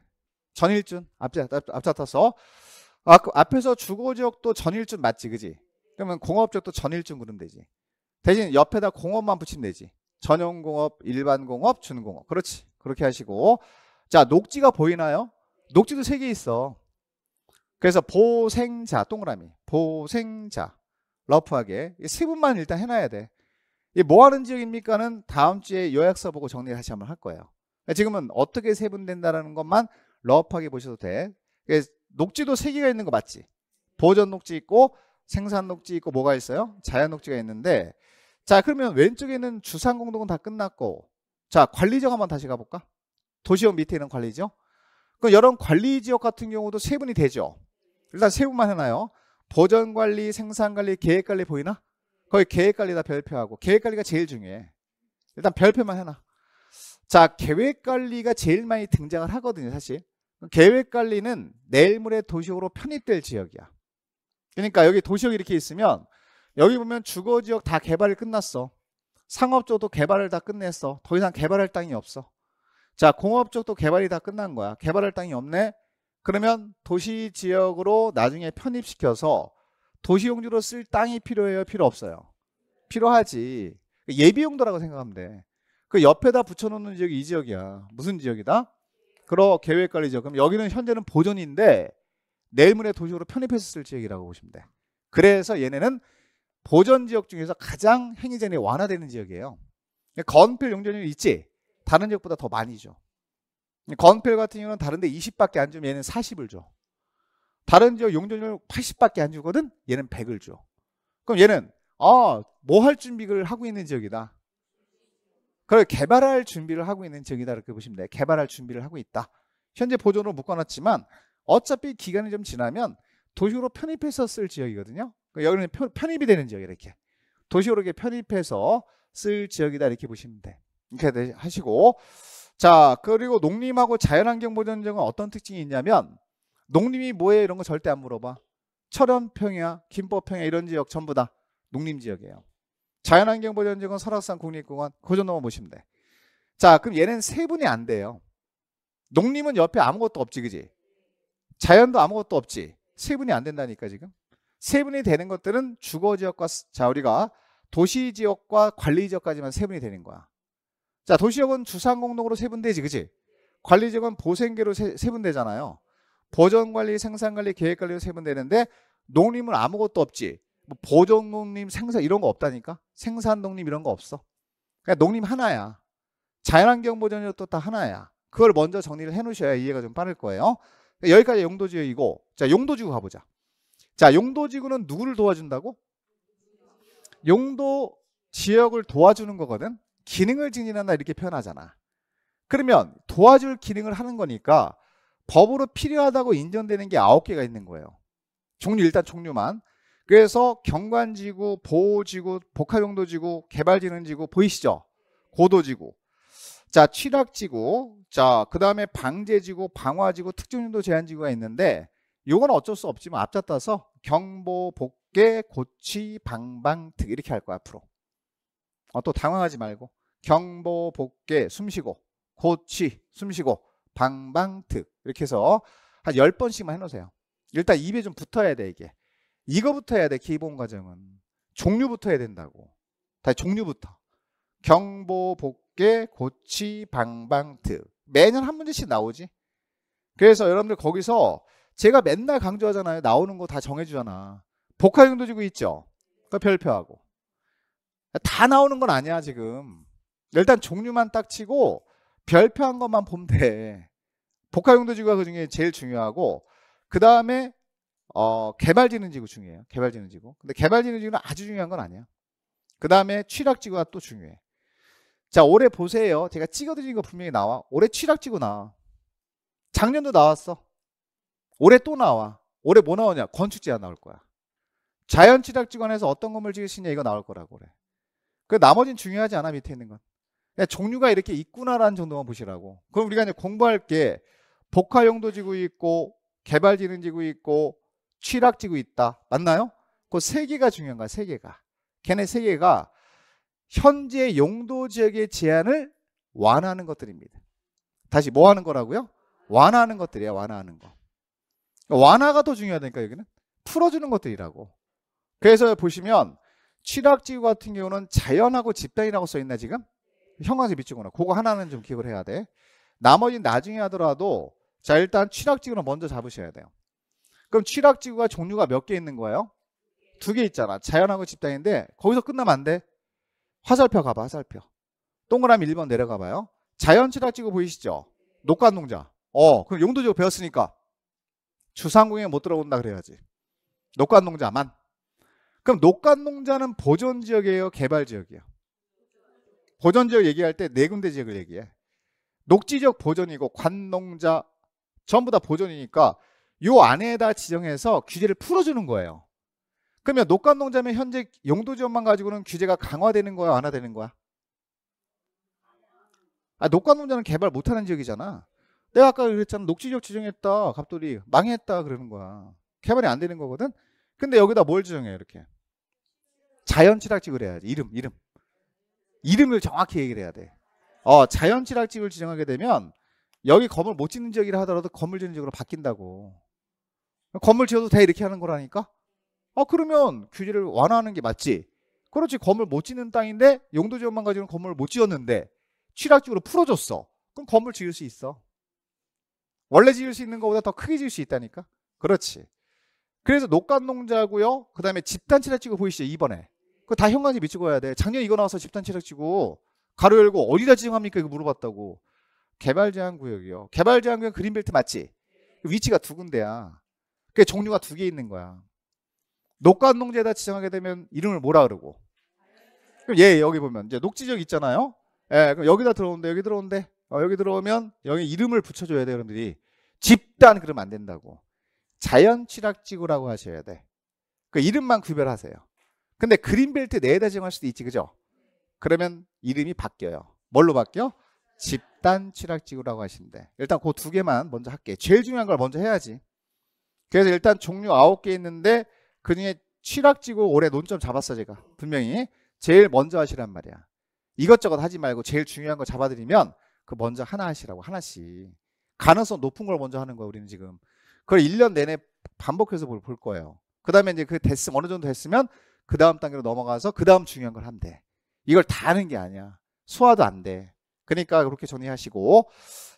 전일준 앞자 앞자아서 아, 그 앞에서 주거지역도 전일준 맞지 그지 그러면 공업지역도 전일준 그러면 되지 대신 옆에다 공업만 붙이면 되지 전용공업 일반공업 준공업 그렇지 그렇게 하시고 자 녹지가 보이나요 녹지도 세 개 있어 그래서 보생자 동그라미 보생자 러프하게 세 분만 일단 해놔야 돼. 이뭐 하는 지역입니까는 다음 주에 요약서 보고 정리를 다시 한번 할 거예요. 그러니까 지금은 어떻게 세분된다라는 것만 러프하게 보셔도 돼. 녹지도 세 개가 있는 거 맞지? 보전 녹지 있고 생산 녹지 있고 뭐가 있어요? 자연 녹지가 있는데 자 그러면 왼쪽에 있는 주상 공동은 다 끝났고 자 관리지역 한번 다시 가볼까? 도시역 밑에 있는 관리지역 그럼 여러 관리지역 같은 경우도 세분이 되죠. 일단 세부만 해놔요. 보전 관리, 생산 관리, 계획 관리 보이나? 거의 계획 관리다 별표하고 계획 관리가 제일 중요해. 일단 별표만 해놔. 자, 계획 관리가 제일 많이 등장을 하거든요, 사실. 계획 관리는 내일 모레 도시역으로 편입될 지역이야. 그러니까 여기 도시역 이렇게 있으면 여기 보면 주거 지역 다 개발이 끝났어. 상업 쪽도 개발을 다 끝냈어. 더 이상 개발할 땅이 없어. 자, 공업 쪽도 개발이 다 끝난 거야. 개발할 땅이 없네. 그러면 도시 지역으로 나중에 편입시켜서 도시용지로 쓸 땅이 필요해요? 필요 없어요? 필요하지. 그 예비용도라고 생각하면 돼. 그 옆에다 붙여놓는 지역이 이 지역이야. 무슨 지역이다? 그러 계획관리 지역. 그럼 여기는 현재는 보존인데 내일문에 도시로 편입해서쓸 지역이라고 보시면 돼. 그래서 얘네는 보전 지역 중에서 가장 행위제한이 완화되는 지역이에요. 건필 용전율이 있지 다른 지역보다 더 많이 죠 건필 같은 경우는 다른데 20밖에 안 주면 얘는 40을 줘. 다른 지용전율 80밖에 안 주거든? 얘는 100을 줘. 그럼 얘는 아, 뭐 할 준비를 하고 있는 지역이다. 그걸 개발할 준비를 하고 있는 지역이다 이렇게 보시면 돼. 개발할 준비를 하고 있다. 현재 보존으로 묶어놨지만 어차피 기간이 좀 지나면 도시로 편입해서 쓸 지역이거든요. 그러니까 여기는 편입이 되는 지역 이렇게 도시로 이렇게 편입해서 쓸 지역이다 이렇게 보시면 돼. 이렇게 하시고 자, 그리고 농림하고 자연환경 보전정은 어떤 특징이 있냐면 농림이 뭐예요? 이런 거 절대 안 물어봐. 철원평야, 김포평야 이런 지역 전부 다 농림 지역이에요. 자연환경 보전정은 설악산 국립공원 그 정도만 보시면 돼. 자, 그럼 얘는 세분이 안 돼요. 농림은 옆에 아무것도 없지, 그지? 자연도 아무것도 없지. 세분이 안 된다니까 지금. 세분이 되는 것들은 주거 지역과 자 우리가 도시 지역과 관리 지역까지만 세분이 되는 거야. 자 도시역은 주상공동으로 세분되지 그지? 관리직은 보생계로 세, 분되잖아요 보전관리, 생산관리, 계획관리로 세분되는데 농림은 아무것도 없지. 뭐보전농림 생산 이런 거 없다니까. 생산농림 이런 거 없어. 그냥 그러니까 농림 하나야. 자연환경 보전이 또다 하나야. 그걸 먼저 정리를 해놓으셔야 이해가 좀 빠를 거예요. 여기까지 용도지역이고 자 용도지구 가보자. 자 용도지구는 누구를 도와준다고? 용도 지역을 도와주는 거거든. 기능을 증진한다 이렇게 표현하잖아. 그러면 도와줄 기능을 하는 거니까 법으로 필요하다고 인정되는 게 아홉 개가 있는 거예요. 종류 일단 종류만. 그래서 경관지구, 보호지구, 복합용도지구, 개발지능지구 보이시죠? 고도지구. 자, 취락지구. 자, 그다음에 방제지구, 방화지구, 특정용도 제한지구가 있는데 이건 어쩔 수 없지만 뭐 앞잡따서 경보, 복개, 고치, 방방, 특 이렇게 할 거야, 앞으로. 어, 또 당황하지 말고. 경보 복개 숨쉬고 고치 숨쉬고 방방특 이렇게 해서 한 10번씩만 해놓으세요 일단 입에 좀 붙어야 돼 이게 이거부터 해야 돼 기본 과정은 종류부터 해야 된다고 다 종류부터 경보 복개 고치 방방특 매년 한 문제씩 나오지 그래서 여러분들 거기서 제가 맨날 강조하잖아요 나오는 거 다 정해주잖아 복합형도 지고 있죠 그니까 별표하고 다 나오는 건 아니야 지금 일단 종류만 딱 치고 별표한 것만 보면 돼. 복합용도 지구가 그중에 제일 중요하고 그 다음에 어, 개발지능 지구 중요해요. 개발지능 지구. 근데 개발지능 지구는 아주 중요한 건 아니야. 그 다음에 취락지구가 또 중요해. 자 올해 보세요. 제가 찍어드린 거 분명히 나와. 올해 취락지구 나와. 작년도 나왔어. 올해 또 나와. 올해 뭐 나오냐? 건축지가 나올 거야. 자연취락지구안에서 어떤 건물 지으시냐 이거 나올 거라고 그래. 그 나머진 중요하지 않아 밑에 있는 건. 종류가 이렇게 있구나라는 정도만 보시라고. 그럼 우리가 이제 공부할 게 복화용도 지구 있고 개발지능 지구 있고 취락 지구 있다. 맞나요? 그 세 개가 중요한 거야. 세 개가. 걔네 세 개가 현재 용도 지역의 제한을 완화하는 것들입니다. 다시 뭐 하는 거라고요? 완화하는 것들이야. 완화하는 거. 완화가 더 중요하다니까 여기는 풀어주는 것들이라고. 그래서 보시면 취락지구 같은 경우는 자연하고 집단이라고 써 있나 지금? 형광색 미치구나 그거 하나는 좀 기억을 해야 돼. 나머지는 나중에 하더라도 자 일단 취락지구는 먼저 잡으셔야 돼요. 그럼 취락지구가 종류가 몇 개 있는 거예요? 두 개 있잖아. 자연하고 집단인데 거기서 끝나면 안 돼. 화살표 가봐 화살표. 동그라미 1번 내려가 봐요. 자연 취락지구 보이시죠? 녹관농자어 그럼 용도지구 배웠으니까 주상공에 못 들어온다 그래야지. 녹관농자만 그럼 녹관농자는 보존지역이에요? 개발지역이에요? 보전 지역 얘기할 때 네 군데 지역을 얘기해. 녹지적 보전이고 관농자 전부 다 보전이니까 요 안에다 지정해서 규제를 풀어주는 거예요. 그러면 녹관농자면 현재 용도 지원만 가지고는 규제가 강화되는 거야 완화되는 거야? 아 녹관농자는 개발 못하는 지역이잖아. 내가 아까 그랬잖아 녹지적 지정했다 갑돌이 망했다 그러는 거야. 개발이 안 되는 거거든. 근데 여기다 뭘 지정해 이렇게 자연치락지 그래야지 이름 이름 이름을 정확히 얘기를 해야 돼. 어, 자연 찌락집을 지정하게 되면 여기 건물 못 짓는 지역이라 하더라도 건물 짓는 지역으로 바뀐다고. 건물 지어도 돼 이렇게 하는 거라니까. 어 그러면 규제를 완화하는 게 맞지. 그렇지 건물 못 짓는 땅인데 용도 지역만 가지고는 건물을 못 지었는데 취락지으로 풀어줬어. 그럼 건물 지을 수 있어. 원래 지을 수 있는 것보다 더 크게 지을 수 있다니까. 그렇지. 그래서 녹간농자고요. 그 다음에 집단취락지구 보이시죠? 이번에 그거 다 현관지 미치고 가야 돼. 작년 이거 나와서 집단 체력치고 가로 열고 어디다 지정합니까? 이거 물어봤다고. 개발 제한 구역이요. 개발 제한 구역 그린벨트 맞지? 위치가 두 군데야. 그게 종류가 두 개 있는 거야. 녹과농지에다 지정하게 되면 이름을 뭐라 그러고. 그럼 얘 예, 여기 보면 이제 녹지적 있잖아요. 예, 그럼 여기다 들어오는데 여기 들어오는데 어, 여기 들어오면 여기 이름을 붙여줘야 돼요, 여러분들이. 집단 그러면 안 된다고. 자연 치락지구라고 하셔야 돼. 그 이름만 구별하세요. 근데 그린벨트 내에다 정할 수도 있지 그죠? 그러면 이름이 바뀌어요. 뭘로 바뀌어? 집단 취락지구라고 하시는데 일단 그 두 개만 먼저 할게. 제일 중요한 걸 먼저 해야지. 그래서 일단 종류 아홉 개 있는데 그 중에 취락지구 올해 논점 잡았어 제가 분명히 제일 먼저 하시란 말이야. 이것저것 하지 말고 제일 중요한 걸 잡아드리면 그 먼저 하나 하시라고 하나씩 가능성 높은 걸 먼저 하는 거야 우리는 지금 그걸 1년 내내 반복해서 볼 거예요. 그 다음에 이제 그 됐음 어느 정도 됐으면 그 다음 단계로 넘어가서 그 다음 중요한 걸 하면 돼. 이걸 다 하는 게 아니야. 소화도 안 돼. 그러니까 그렇게 정리하시고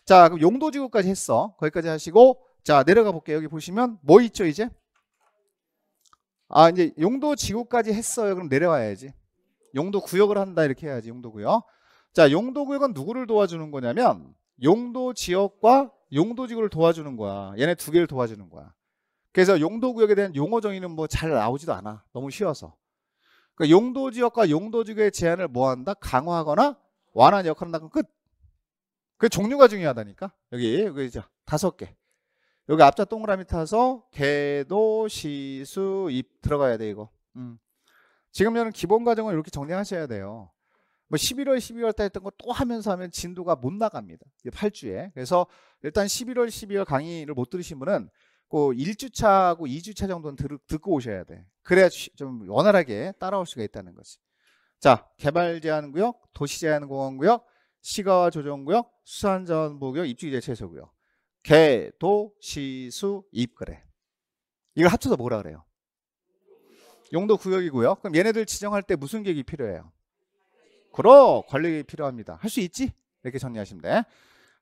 자 그럼 용도지구까지 했어. 거기까지 하시고 자 내려가 볼게요. 여기 보시면 뭐 있죠 이제? 아 이제 용도지구까지 했어요. 그럼 내려와야지. 용도구역을 한다 이렇게 해야지 용도구역. 자 용도구역은 누구를 도와주는 거냐면 용도지역과 용도지구를 도와주는 거야. 얘네 두 개를 도와주는 거야. 그래서 용도구역에 대한 용어 정의는 뭐 잘 나오지도 않아. 너무 쉬워서. 그러니까 용도 지역과 용도 지구의 제한을 뭐한다? 강화하거나 완화한 역할을 한다. 끝. 그 종류가 중요하다니까. 여기 여기 이제 다섯 개. 여기 앞자 동그라미 타서 개도 시수 입 들어가야 돼 이거. 음. 지금 저는 기본 과정을 이렇게 정리하셔야 돼요. 뭐 11월, 12월 때 했던 거 또 하면서 하면 진도가 못 나갑니다. 8주에. 그래서 일단 11월, 12월 강의를 못 들으신 분은 그 1주차하고 2주차 정도는 들, 듣고 오셔야 돼. 그래야 좀 원활하게 따라올 수가 있다는 거지. 자, 개발 제한 구역, 도시 제한 공원 구역, 시가와 조정 구역, 수산 전원 구역, 입지규제 최소 구역. 개, 도, 시, 수, 입 그래. 이걸 합쳐서 뭐라 그래요? 용도 구역이고요. 그럼 얘네들 지정할 때 무슨 계획이 필요해요? 그럼 관리계획이 필요합니다. 할 수 있지? 이렇게 정리하시면 돼.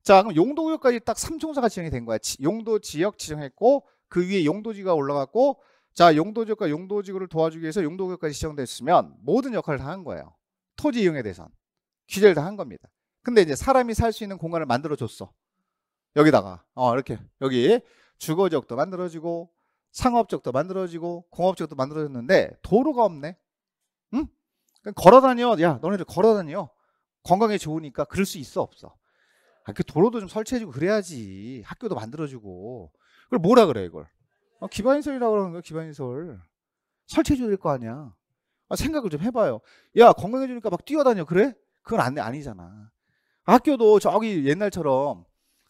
자, 그럼 용도 구역까지 딱 3총사가 지정이 된 거야. 용도 지역 지정했고 그 위에 용도지가 올라갔고 자 용도지역과 용도지구를 도와주기 위해서 용도구역까지 지정됐으면 모든 역할을 다 한 거예요. 토지 이용에 대해선 규제를 다 한 겁니다. 근데 이제 사람이 살 수 있는 공간을 만들어 줬어. 여기다가 어 이렇게 여기 주거 지역도 만들어지고 상업 지역도 만들어지고 공업 지역도 만들어졌는데 도로가 없네. 응? 걸어 다녀. 야, 너네들 걸어 다녀. 건강에 좋으니까 그럴 수 있어 없어. 아, 그 도로도 좀 설치해주고 그래야지. 학교도 만들어주고. 그걸 뭐라 그래 이걸? 어, 기반인설이라고 그러는 거야, 기반인설. 설치해줘야 될 거 아니야. 아, 생각을 좀 해봐요. 야, 건강해지니까 막 뛰어다녀. 그래? 그건 안, 아니잖아. 학교도 저기 옛날처럼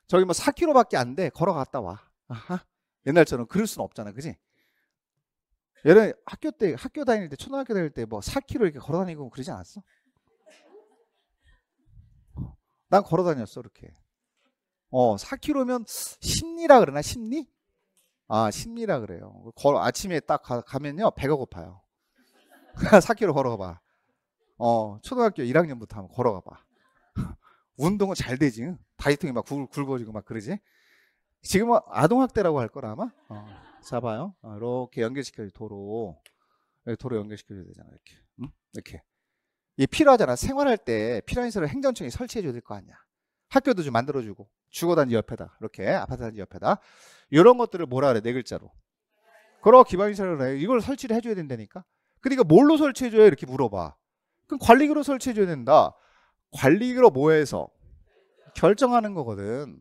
저기 뭐 4km 밖에 안 돼. 걸어갔다 와. 아하. 옛날처럼 그럴 수는 없잖아. 그지? 예전에 학교 때, 학교 다닐 때, 초등학교 다닐 때 뭐 4km 이렇게 걸어 다니고 뭐 그러지 않았어? 난 걸어 다녔어, 이렇게. 어, 4km면 심리라 그러나, 심리? 아 심리라 그래요. 걸 아침에 딱 가, 면요 배가 고파요. 4km *laughs* 걸어가봐. 어 초등학교 1학년부터 한번 걸어가봐. *laughs* 운동은 잘 되지. 다이어트가 막 굵, 굴거리고 막 그러지. 지금은 아동학대라고 할 거라 아마. 어, 잡아요. 어, 이렇게 연결시켜요. 도로. 도로 연결시켜줘야 되잖아. 이렇게. 응? 이렇게. 이 필요하잖아. 생활할 때 필요한 시설을 행정청이 설치해줘야 될 거 아니야. 학교도 좀 만들어주고 주거단지 옆에다 이렇게 아파트 단지 옆에다 이런 것들을 뭐라 그래 네 글자로 그러 기반시설을 해 이걸 설치를 해줘야 된다니까 그러니까 뭘로 설치해줘야 이렇게 물어봐 그럼 관리기로 설치해줘야 된다 관리기로 뭐해서 결정하는 거거든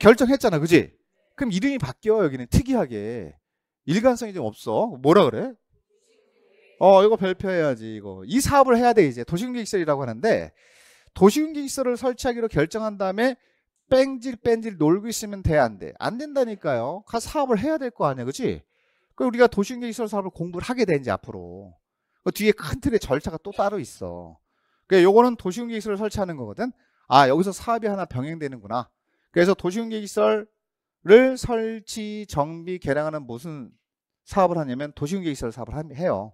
결정했잖아 그지 그럼 이름이 바뀌어 여기는 특이하게 일관성이 좀 없어 뭐라 그래 어 이거 발표해야지 이거 이 사업을 해야 돼 이제 도시공개시설이라고 하는데 도시균기시설을 설치하기로 결정한 다음에 뺑질 뺑질 놀고 있으면 돼 안 돼? 안 된다니까요. 가 사업을 해야 될 거 아니야, 그렇지? 그 우리가 도시균기시설 사업을 공부를 하게 되는지 앞으로 그 뒤에 큰 틀의 절차가 또 따로 있어. 그니까 요거는 도시균기시설을 설치하는 거거든. 아 여기서 사업이 하나 병행되는구나. 그래서 도시균기시설을 설치 정비 개량하는 무슨 사업을 하냐면 도시균기시설 사업을 해요.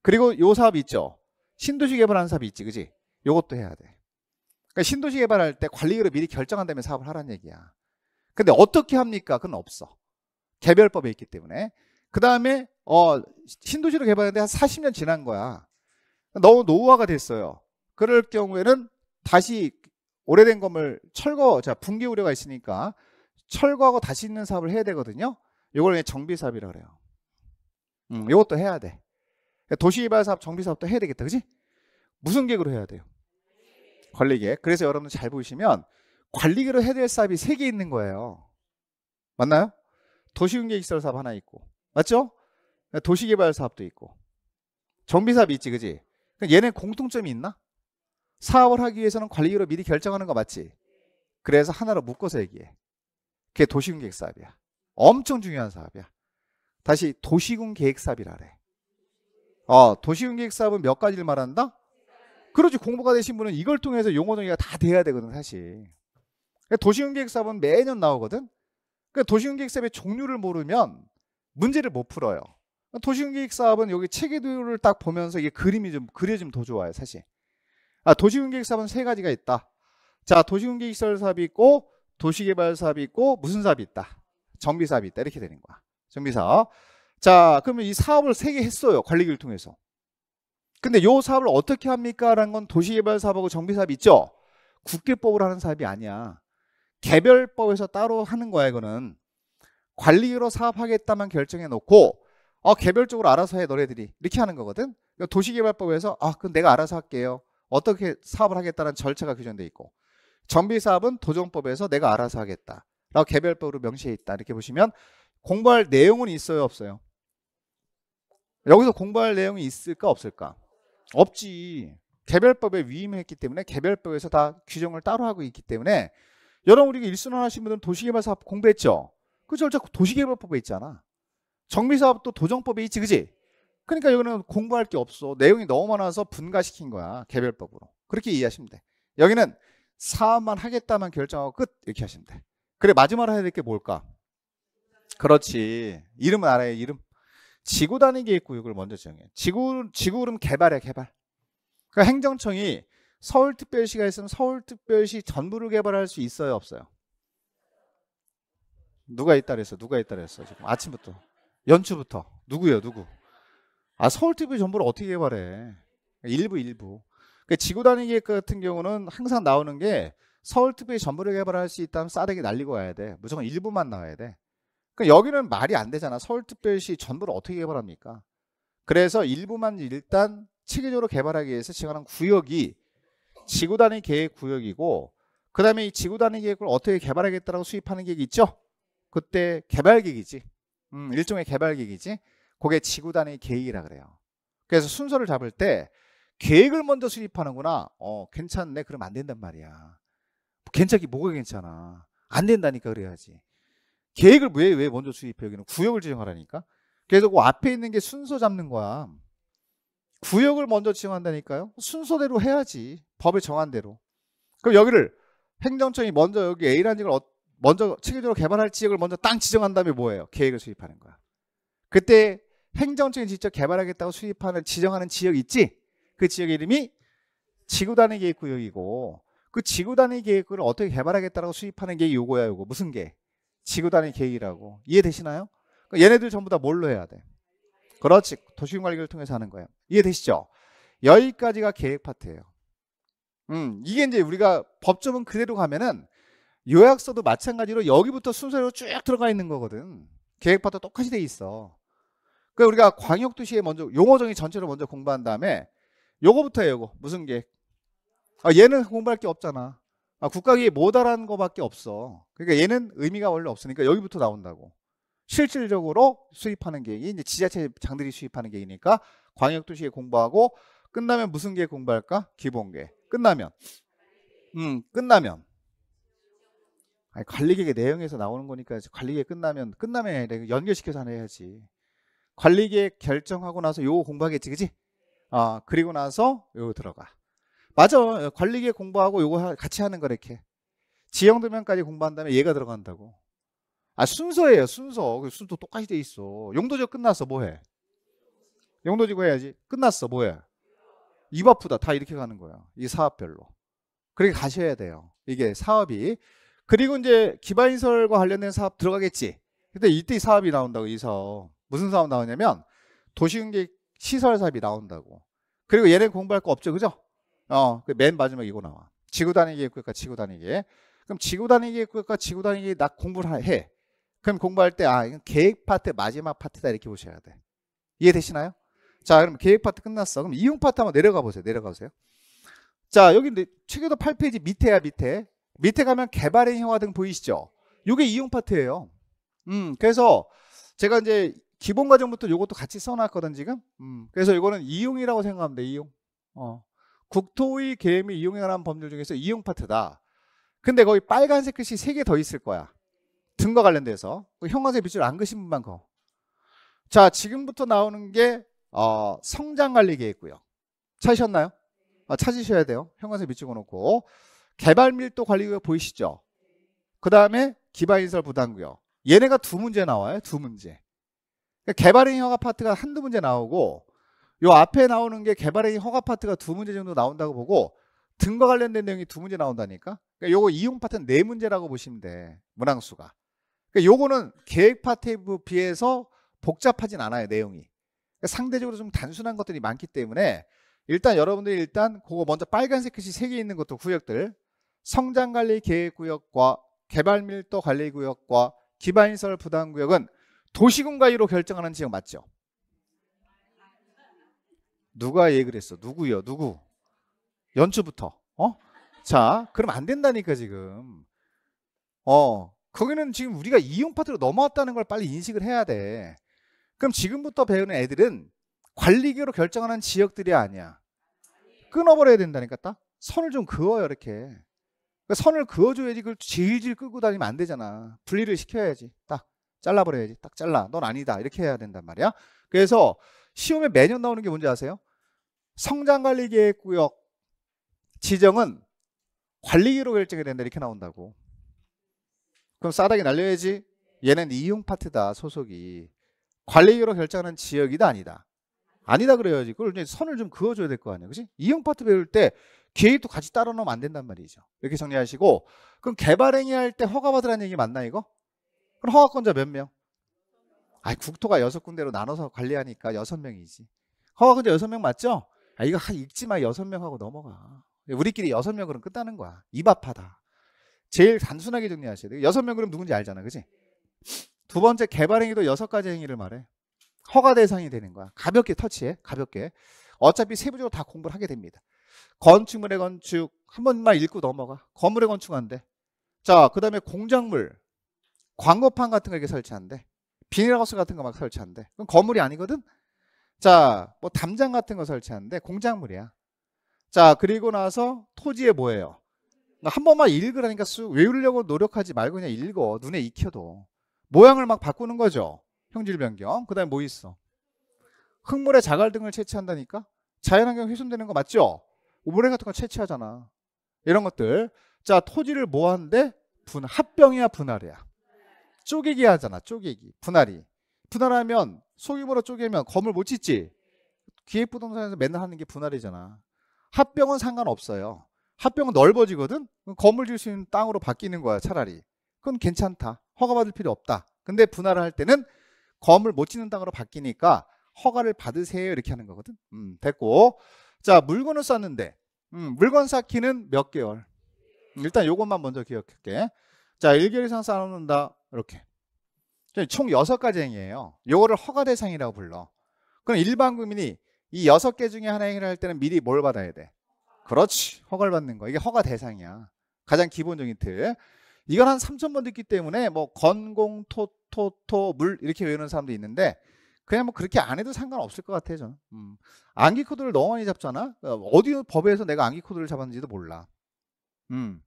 그리고 요 사업 있죠. 신도시 개발하는 사업이 있지, 그지? 요것도 해야 돼. 그러니까 신도시 개발할 때관리로 미리 결정한 다음에 사업을 하라는 얘기야. 근데 어떻게 합니까? 그건 없어. 개별법에 있기 때문에. 그 다음에 어, 신도시로 개발하는데 한 40년 지난 거야. 너무 노후화가 됐어요. 그럴 경우에는 다시 오래된 건물 철거, 자 붕괴 우려가 있으니까 철거하고 다시 있는 사업을 해야 되거든요. 요걸 정비 사업이라 그래요. 음, 요것도 해야 돼. 도시개발 사업, 정비 사업도 해야 되겠다, 그지? 무슨 계획으로 해야 돼요? 관리계. 그래서 여러분 잘 보시면 관리계로 해야 될 사업이 3개 있는 거예요. 맞나요? 도시공개획 시설 사업 하나 있고. 맞죠? 도시개발 사업도 있고. 정비사업 이 있지, 그지? 그러니까 얘네 공통점이 있나? 사업을 하기 위해서는 관리계로 미리 결정하는 거 맞지? 그래서 하나로 묶어서 얘기해. 그게 도시군 계획 사업이야. 엄청 중요한 사업이야. 다시 도시군 계획 사업이라 래 어, 도시군 계획 사업은 몇 가지를 말한다? 그렇지 공부가 되신 분은 이걸 통해서 용어 정의가 다 돼야 되거든 사실. 그러니까 도시공계획 사업은 매년 나오거든. 그러니까 도시공계획 사업의 종류를 모르면 문제를 못 풀어요. 도시공계획 사업은 여기 체계도를 딱 보면서 이게 그림이 좀 그려지면 더 좋아요 사실. 아 도시공계획 사업은 세 가지가 있다. 자 도시공계획 사업이 있고 도시개발 사업이 있고 무슨 사업이 있다. 정비 사업이 있다 이렇게 되는 거야. 정비 사업. 자 그러면 이 사업을 세 개 했어요 관리기를 통해서. 근데 요 사업을 어떻게 합니까라는 건 도시개발 사업하고 정비사업 있죠. 국기법으로 하는 사업이 아니야. 개별법에서 따로 하는 거야 이거는. 관리로 사업하겠다만 결정해 놓고 어, 개별적으로 알아서 해 너네들이 이렇게 하는 거거든. 그러니까 도시개발법에서 아그건 내가 알아서 할게요. 어떻게 사업을 하겠다는 절차가 규정되어 있고 정비사업은 도정법에서 내가 알아서 하겠다. 라고 개별법으로 명시해 있다. 이렇게 보시면 공부할 내용은 있어요 없어요? 여기서 공부할 내용이 있을까 없을까? 없지. 개별법에 위임했기 때문에 개별법에서 다 규정을 따로 하고 있기 때문에 여러분 우리가 일순환 하신 분들은 도시개발 사업 공부했죠. 그 절차 도시개발법에 있잖아. 정비사업도 도정법에 있지 그지? 그러니까 여기는 공부할 게 없어. 내용이 너무 많아서 분가시킨 거야. 개별법으로. 그렇게 이해하시면 돼. 여기는 사업만 하겠다만 결정하고 끝 이렇게 하시면 돼. 그래 마지막으로 해야 될 게 뭘까? 그렇지. 이름은 알아요. 이름. 지구 단위 계획 구역을 먼저 정해 지구 지구 그럼 개발해 개발. 그러니까 행정청이 서울특별시가 있으면 서울특별시 전부를 개발할 수 있어요 없어요? 누가 있다랬어? 그 누가 있다랬어? 그 지금 아침부터 연초부터 누구요 누구? 아 서울특별시 전부를 어떻게 개발해? 일부 일부. 그러니까 지구 단위 계획 같은 경우는 항상 나오는 게 서울특별시 전부를 개발할 수 있다면 싸대기 날리고 와야 돼. 무조건 일부만 나와야 돼. 그러니까 여기는 말이 안 되잖아. 서울특별시 전부를 어떻게 개발합니까? 그래서 일부만 일단 체계적으로 개발하기 위해서 지원한 구역이 지구 단위 계획 구역이고 그 다음에 이 지구 단위 계획을 어떻게 개발하겠다라고 수입하는 계획이 있죠? 그때 개발 계획이지. 음, 일종의 개발 계획이지. 그게 지구 단위 계획이라 그래요. 그래서 순서를 잡을 때 계획을 먼저 수립하는구나. 어, 괜찮네. 그럼 안 된단 말이야. 괜찮기 뭐가 괜찮아. 안 된다니까 그래야지. 계획을 왜, 왜 먼저 수립해? 여기는 구역을 지정하라니까. 그래서 그 앞에 있는 게 순서 잡는 거야. 구역을 먼저 지정한다니까요. 순서대로 해야지. 법에 정한 대로. 그럼 여기를 행정청이 먼저 여기 A라는 지역을 먼저 체계적으로 개발할 지역을 먼저 땅 지정한 다음에 뭐예요? 계획을 수립하는 거야. 그때 행정청이 직접 개발하겠다고 수립하는 지정하는 지역 있지? 그지역 이름이 지구 단위 계획 구역이고 그 지구 단위 계획을 어떻게 개발하겠다라고 수립하는 게 요거야 요거 무슨 계? 획 지구 단위 계획이라고. 이해되시나요? 그러니까 얘네들 전부 다 뭘로 해야 돼? 그렇지. 도시관리를 통해서 하는 거예요. 이해되시죠? 여기까지가 계획 파트예요. 음, 이게 이제 우리가 법조문 그대로 가면은 요약서도 마찬가지로 여기부터 순서대로 쭉 들어가 있는 거거든. 계획 파트 똑같이 돼 있어. 그러니까 우리가 광역도시에 먼저 용어 정의 전체를 먼저 공부한 다음에 요거부터 해요. 요거. 무슨 계획? 아, 얘는 공부할 게 없잖아. 아, 국가기에 뭐다라는 거밖에 없어. 그러니까 얘는 의미가 원래 없으니까 여기부터 나온다고. 실질적으로 수입하는 계획이 이제 지자체 장들이 수입하는 계획이니까 광역도시에 공부하고 끝나면 무슨 계획 공부할까? 기본계. 끝나면 음 끝나면 아니 관리계획의 내용에서 나오는 거니까 관리계획 끝나면 끝나면 해야 연결시켜서 해야지. 관리계획 결정하고 나서 요거 공부하겠지, 그지? 아 그리고 나서 요거 들어가. 맞아. 어, 관리계 공부하고 요거 같이 하는 거 이렇게. 지형도면까지 공부한 다면 얘가 들어간다고. 아 순서예요. 순서. 그 순서 똑같이 돼 있어. 용도적 끝났어. 뭐해? 용도지구 해야지. 끝났어. 뭐해? 입 아프다. 다 이렇게 가는 거야. 이 사업별로. 그렇게 가셔야 돼요. 이게 사업이. 그리고 이제 기반인설과 관련된 사업 들어가겠지. 근데 이때 사업이 나온다고 이 사업. 무슨 사업 나오냐면 도시공객 시설 사업이 나온다고. 그리고 얘네 공부할 거 없죠. 그죠? 어, 그맨 마지막에 이거 나와. 지구 다니기 교과 지구 다니기. 그럼 지구 다니기 교과 지구 다니기 나 공부를 해. 그럼 공부할 때 아, 이건 계획 파트 마지막 파트다 이렇게 보셔야 돼. 이해되시나요? 자, 그럼 계획 파트 끝났어. 그럼 이용 파트 한번 내려가 보세요. 내려가 보세요. 자, 여기 책에도 8페이지 밑에야 밑에. 밑에 가면 개발의 형화 등 보이시죠? 이게 이용 파트예요. 음, 그래서 제가 이제 기본 과정부터 이것도 같이 써놨거든 지금. 음, 그래서 이거는 이용이라고 생각하면 돼. 이용. 어. 국토의 개미 이 이용에 관한 법률 중에서 이용 파트다. 근데 거기 빨간색 글씨 3개 더 있을 거야. 등과 관련돼서. 그 형광색 밑줄 안 그신 분만 거. 자, 지금부터 나오는 게 어, 성장관리 계획고요. 찾으셨나요? 아, 찾으셔야 돼요. 형광색 밑줄 그놓고 개발밀도 관리구역 보이시죠? 그 다음에 기반인설 부담구역. 얘네가 두 문제 나와요. 두 문제. 그러니까 개발인허가 파트가 한두 문제 나오고 요 앞에 나오는 게 개발행위 허가 파트가 두 문제 정도 나온다고 보고 등과 관련된 내용이 두 문제 나온다니까. 그러니까 요거 이용 파트는 네 문제라고 보시면 돼. 문항수가. 그러니까 요거는 계획 파트에 비해서 복잡하진 않아요. 내용이. 그러니까 상대적으로 좀 단순한 것들이 많기 때문에 일단 여러분들이 일단 그거 먼저 빨간색 글씨 세 개 있는 것도 구역들 성장관리 계획구역과 개발밀도 관리구역과 기반시설 부담구역은 도시군가위로 결정하는 지역 맞죠? 누가 얘기를 했어? 누구요? 누구? 연초부터. 어? 자, 그럼 안 된다니까 지금. 어, 거기는 지금 우리가 이용 파트로 넘어왔다는 걸 빨리 인식을 해야 돼. 그럼 지금부터 배우는 애들은 관리기로 결정하는 지역들이 아니야. 끊어버려야 된다니까 딱. 선을 좀 그어요 이렇게. 그러니까 선을 그어줘야지 그걸 질질 끌고 다니면 안 되잖아. 분리를 시켜야지. 딱 잘라버려야지. 딱 잘라. 넌 아니다. 이렇게 해야 된단 말이야. 그래서 시험에 매년 나오는 게 뭔지 아세요? 성장관리계획구역 지정은 관리기로 결정이 된다 이렇게 나온다고 그럼 싸다게 날려야지 얘는 이용 파트다 소속이 관리기로 결정하는 지역이다 아니다 아니다 그래야지 그걸 이제 선을 좀 그어줘야 될 거 아니야 그지 이용 파트 배울 때 계획도 같이 따라 넣으면 안 된단 말이죠 이렇게 정리하시고 그럼 개발행위 할때 허가받으라는 얘기 맞나 이거 그럼 허가권자 몇 명? 아 국토가 여섯 군데로 나눠서 관리하니까 여섯 명이지 허가권자 여섯 명 맞죠? 아, 이거 한 읽지 마. 여섯 명하고 넘어가. 우리끼리 여섯 명 그럼 끝나는 거야. 입바파다 제일 단순하게 정리하셔야 돼요. 여섯 명 그럼 누군지 알잖아. 그지? 두 번째 개발행위도 여섯 가지 행위를 말해. 허가 대상이 되는 거야. 가볍게 터치해. 가볍게. 어차피 세부적으로 다 공부를 하게 됩니다. 건축물의 건축 한 번만 읽고 넘어가. 건물의 건축한데. 자, 그다음에 공작물. 광고판 같은 거 이렇게 설치한대. 비닐하우스 같은 거 막 설치한대. 그럼 건물이 아니거든. 자, 뭐 담장 같은 거 설치하는데 공작물이야. 자, 그리고 나서 토지에 뭐예요? 한 번만 읽으라니까 쑥 외우려고 노력하지 말고 그냥 읽어. 눈에 익혀도. 모양을 막 바꾸는 거죠. 형질 변경. 그 다음에 뭐 있어? 흙물에 자갈 등을 채취한다니까? 자연환경 훼손되는 거 맞죠? 오 모래 같은 거 채취하잖아. 이런 것들. 자, 토지를 뭐 하는데? 분, 합병이야, 분할이야. 쪼개기 하잖아, 쪼개기. 분할이. 분할하면 소규모로 쪼개면 건물 못 짓지. 기획부동산에서 맨날 하는 게 분할이잖아. 합병은 상관없어요. 합병은 넓어지거든. 건물 지을 수 있는 땅으로 바뀌는 거야 차라리. 그건 괜찮다. 허가받을 필요 없다. 근데 분할을 할 때는 건물 못 짓는 땅으로 바뀌니까 허가를 받으세요 이렇게 하는 거거든. 음, 됐고. 자 물건을 쌌는데 음, 물건 쌓기는 몇 개월? 일단 요것만 먼저 기억할게. 자 1개월 이상 쌓아놓는다 이렇게. 총 6가지 행위예요. 요거를 허가 대상이라고 불러. 그럼 일반 국민이 이 6개 중에 하나 행위를 할 때는 미리 뭘 받아야 돼? 그렇지. 허가를 받는 거. 이게 허가 대상이야. 가장 기본적인 틀. 이건 한3천번 듣기 때문에 뭐 건공, 토, 토, 토, 물 이렇게 외우는 사람도 있는데 그냥 뭐 그렇게 안 해도 상관없을 것 같아요 저는 음. 암기 코드를 너무 많이 잡잖아 어, 어디 법에서 내가 암기 코드를 잡았는지도 몰라 음.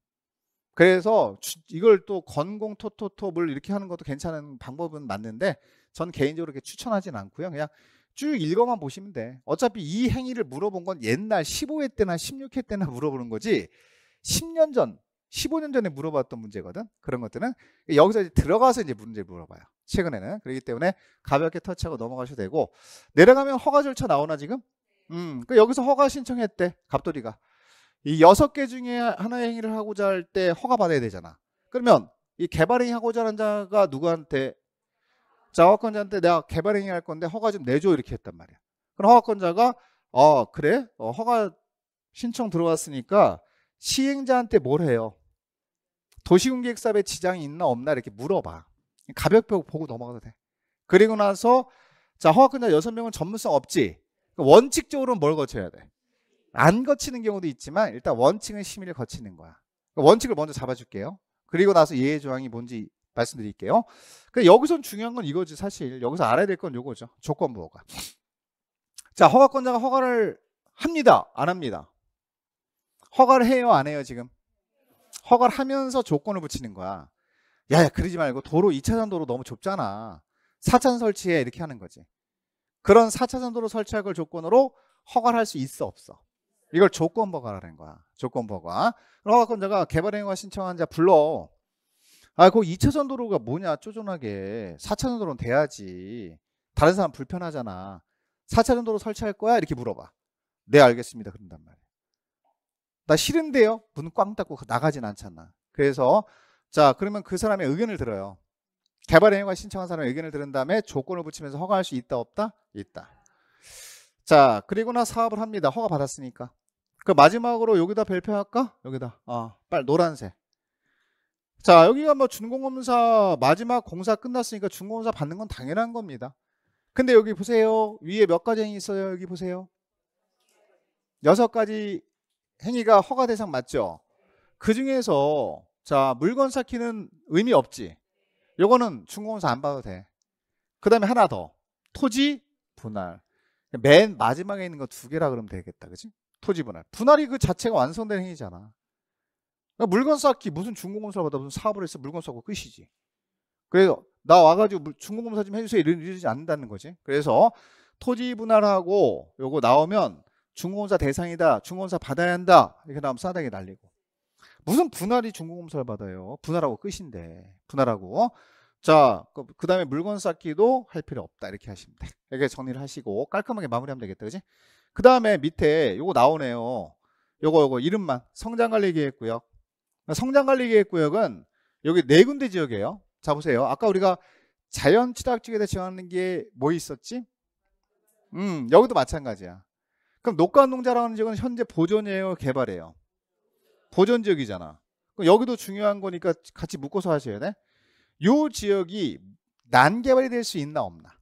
그래서 이걸 또 건공 토토톱을 이렇게 하는 것도 괜찮은 방법은 맞는데 전 개인적으로 이렇게 추천하진 않고요. 그냥 쭉 읽어만 보시면 돼. 어차피 이 행위를 물어본 건 옛날 15회 때나 16회 때나 *laughs* 물어보는 거지 10년 전, 15년 전에 물어봤던 문제거든. 그런 것들은 여기서 이제 들어가서 이제 문제를 물어봐요. 최근에는 그렇기 때문에 가볍게 터치하고 넘어가셔도 되고 내려가면 허가 절차 나오나 지금? 음, 그 여기서 허가 신청했대 갑돌이가. 이 여섯 개 중에 하나의 행위를 하고자 할 때 허가받아야 되잖아. 그러면 이 개발행위 하고자 하는 자가 누구한테 자화권자한테 내가 개발행위 할 건데 허가 좀 내줘 이렇게 했단 말이야. 그럼 허가권자가 어 그래 어, 허가 신청 들어왔으니까 시행자한테 뭘 해요? 도시군계획사업에 지장이 있나 없나 이렇게 물어봐. 가볍게 보고 넘어가도 돼. 그리고 나서 자 허가권자 여섯 명은 전문성 없지. 원칙적으로는 뭘 거쳐야 돼? 안 거치는 경우도 있지만 일단 원칙은 심의를 거치는 거야. 그러니까 원칙을 먼저 잡아줄게요. 그리고 나서 예외 조항이 뭔지 말씀드릴게요. 그러니까 여기선 중요한 건 이거지 사실 여기서 알아야 될 건 이거죠. 조건부호가. 자 허가권자가 허가를 합니다. 안 합니다. 허가를 해요 안 해요 지금? 허가를 하면서 조건을 붙이는 거야. 야야 그러지 말고 도로 2차선 도로 너무 좁잖아. 4차선 설치해 이렇게 하는 거지. 그런 4차선 도로 설치할 걸 조건으로 허가를 할 수 있어 없어? 이걸 조건버거라는 거야. 조건버거. 그래갖고 내가 개발행위가 신청한 자 불러. 아, 그 2차선 도로가 뭐냐, 쪼존하게. 4차선 도로는 돼야지. 다른 사람 불편하잖아. 4차선 도로 설치할 거야? 이렇게 물어봐. 네, 알겠습니다. 그런단 말이야. 나 싫은데요? 문 꽝 닫고 나가진 않잖아. 그래서, 자, 그러면 그 사람의 의견을 들어요. 개발행위가 신청한 사람의 의견을 들은 다음에 조건을 붙이면서 허가할 수 있다, 없다? 있다. 자, 그리고나 사업을 합니다. 허가 받았으니까. 그 마지막으로 여기다 별표할까? 여기다. 아, 빨 노란색. 자, 여기가 뭐 준공검사 마지막 공사 끝났으니까 준공검사 받는 건 당연한 겁니다. 근데 여기 보세요. 위에 몇 가지 행위 있어요? 여기 보세요. 여섯 가지 행위가 허가 대상 맞죠? 그 중에서 자, 물건 쌓기는 의미 없지. 요거는 준공검사 안 봐도 돼. 그다음에 하나 더. 토지 분할. 맨 마지막에 있는 거 두 개라 그러면 되겠다. 그지? 토지 분할. 분할이 그 자체가 완성된 행위잖아. 그러니까 물건 쌓기 무슨 중공검사 받아 무슨 사업을 해서 물건 쌓고 끝이지. 그래서 나 와가지고 중공검사 좀 해주세요 이러지 않는다는 거지. 그래서 토지 분할하고 요거 나오면 중공검사 대상이다. 중공검사 받아야 한다. 이렇게 나오면 싸다게 날리고. 무슨 분할이 중공검사를 받아요. 분할하고 끝인데. 분할하고. 자, 그 다음에 물건 쌓기도 할 필요 없다. 이렇게 하시면 돼. 이렇게 정리를 하시고 깔끔하게 마무리하면 되겠다. 그지? 그 다음에 밑에 요거 나오네요. 요거, 요거 이름만. 성장관리계획구역. 성장관리계획구역은 여기 네 군데 지역이에요. 자, 보세요. 아까 우리가 자연 치락지에 대해 정하는 게 뭐 있었지? 음, 여기도 마찬가지야. 그럼 녹과농자라는 지역은 현재 보존이에요, 개발이에요? 보존 지역이잖아. 그럼 여기도 중요한 거니까 같이 묶어서 하셔야 돼. 요 지역이 난개발이 될 수 있나 없나?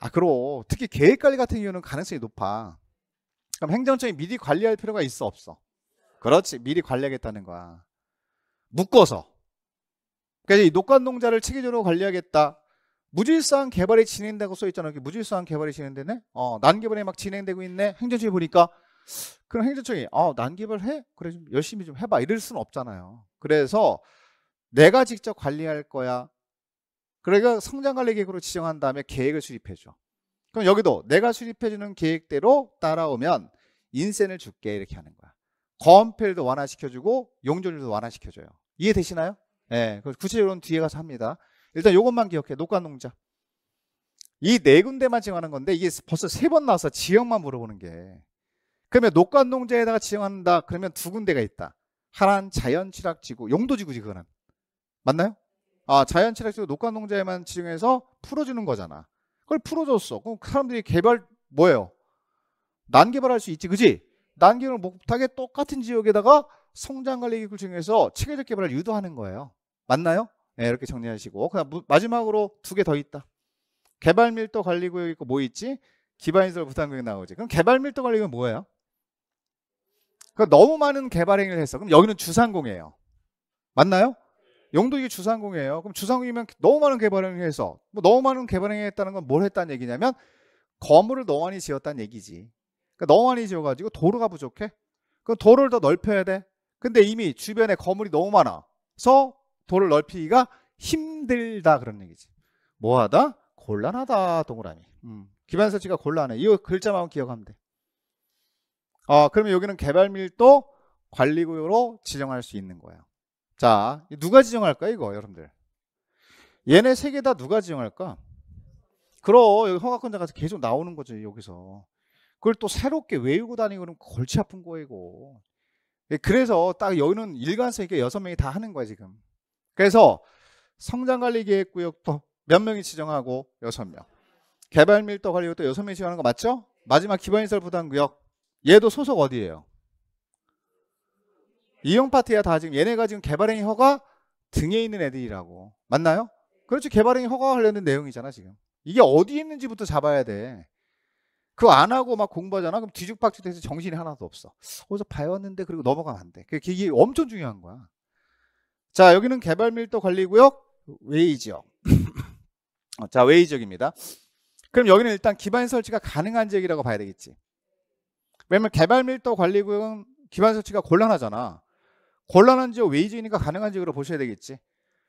아, 그럼 특히 계획관리 같은 경우는 가능성이 높아. 그럼 행정청이 미리 관리할 필요가 있어 없어? 그렇지, 미리 관리하겠다는 거야. 묶어서. 그러니까 이 녹관농자를 체계적으로 관리하겠다. 무질서한 개발이 진행되고 써 있잖아. 여 무질서한 개발이 진행되네. 어, 난개발이 막 진행되고 있네. 행정청이 보니까 그럼 행정청이 어, 난개발해? 그래 좀 열심히 좀 해봐. 이럴 수는 없잖아요. 그래서 내가 직접 관리할 거야. 그러니까 성장관리 계획으로 지정한 다음에 계획을 수립해줘. 그럼 여기도 내가 수립해주는 계획대로 따라오면 인센을 줄게 이렇게 하는 거야. 건폐율도 완화시켜주고 용적률도 완화시켜줘요. 이해되시나요? 네, 구체적으로는 뒤에 가서 합니다. 일단 이것만 기억해. 녹과농자. 이 네 군데만 지정하는 건데 이게 벌써 세 번 나와서 지역만 물어보는 게. 그러면 녹과농자에다가 지정한다. 그러면 두 군데가 있다. 하나는 자연취락지구, 용도지구지 그거는. 맞나요? 아, 자연 친화적으로 녹화 농자에만 지정해서 풀어주는 거잖아. 그걸 풀어줬어. 그럼 그 사람들이 개발 뭐예요? 난 개발할 수 있지, 그지? 난 개발 을 못하게 똑같은 지역에다가 성장 관리 기구를 중에서 체계적 개발을 유도하는 거예요. 맞나요? 네, 이렇게 정리하시고 그냥 마지막으로 두 개 더 있다. 개발 밀도 관리 구역 있고 뭐 있지? 기반시설 부담 금이 나오지. 그럼 개발 밀도 관리 구역 뭐예요? 그러니까 너무 많은 개발 행위를 했어. 그럼 여기는 주상공이에요. 맞나요? 용도이 주상공이에요. 그럼 주상공이면 너무 많은 개발행위해서뭐 너무 많은 개발행위했다는 건 뭘 했다는 얘기냐면 건물을 너무 많이 지었다는 얘기지. 그러니까 너무 많이 지어가지고 도로가 부족해. 그럼 도로를 더 넓혀야 돼. 근데 이미 주변에 건물이 너무 많아서 도를 넓히기가 힘들다 그런 얘기지. 뭐하다? 곤란하다 동그라미. 음. 기반 설치가 곤란해. 이거 글자만 기억하면 돼. 아 그러면 여기는 개발 밀도 관리구역으로 지정할 수 있는 거예요. 자, 누가 지정할까 이거 여러분들? 얘네 세 개 다 누가 지정할까? 그럼 여기 허가권자 가 계속 나오는 거죠 여기서. 그걸 또 새롭게 외우고 다니고 그러면 골치 아픈 거이고. 예, 그래서 딱 여기는 일관성 있게 여섯 명이 다 하는 거야 지금. 그래서 성장관리계획구역도 몇 명이 지정하고 여섯 명. 개발밀도 관리구역도 여섯 명이 지정하는 거 맞죠? 마지막 기반시설 부담구역 얘도 소속 어디예요? 이형 파트야 다 지금 얘네가 지금 개발행위 허가 등에 있는 애들이라고 맞나요? 그렇지 개발행위 허가 관련된 내용이잖아 지금 이게 어디 있는지부터 잡아야 돼 그거 안 하고 막 공부하잖아 그럼 뒤죽박죽 돼서 정신이 하나도 없어 어디서 봐왔는데 그리고 넘어가면 안돼 그게 그, 엄청 중요한 거야 자 여기는 개발 밀도 관리구역 외이 지역 *laughs* 어, 자 외이 지역입니다 그럼 여기는 일단 기반 설치가 가능한 지역이라고 봐야 되겠지 왜냐면 개발 밀도 관리구역은 기반 설치가 곤란하잖아 곤란한지 외이적이니까 가능한지로 보셔야 되겠지.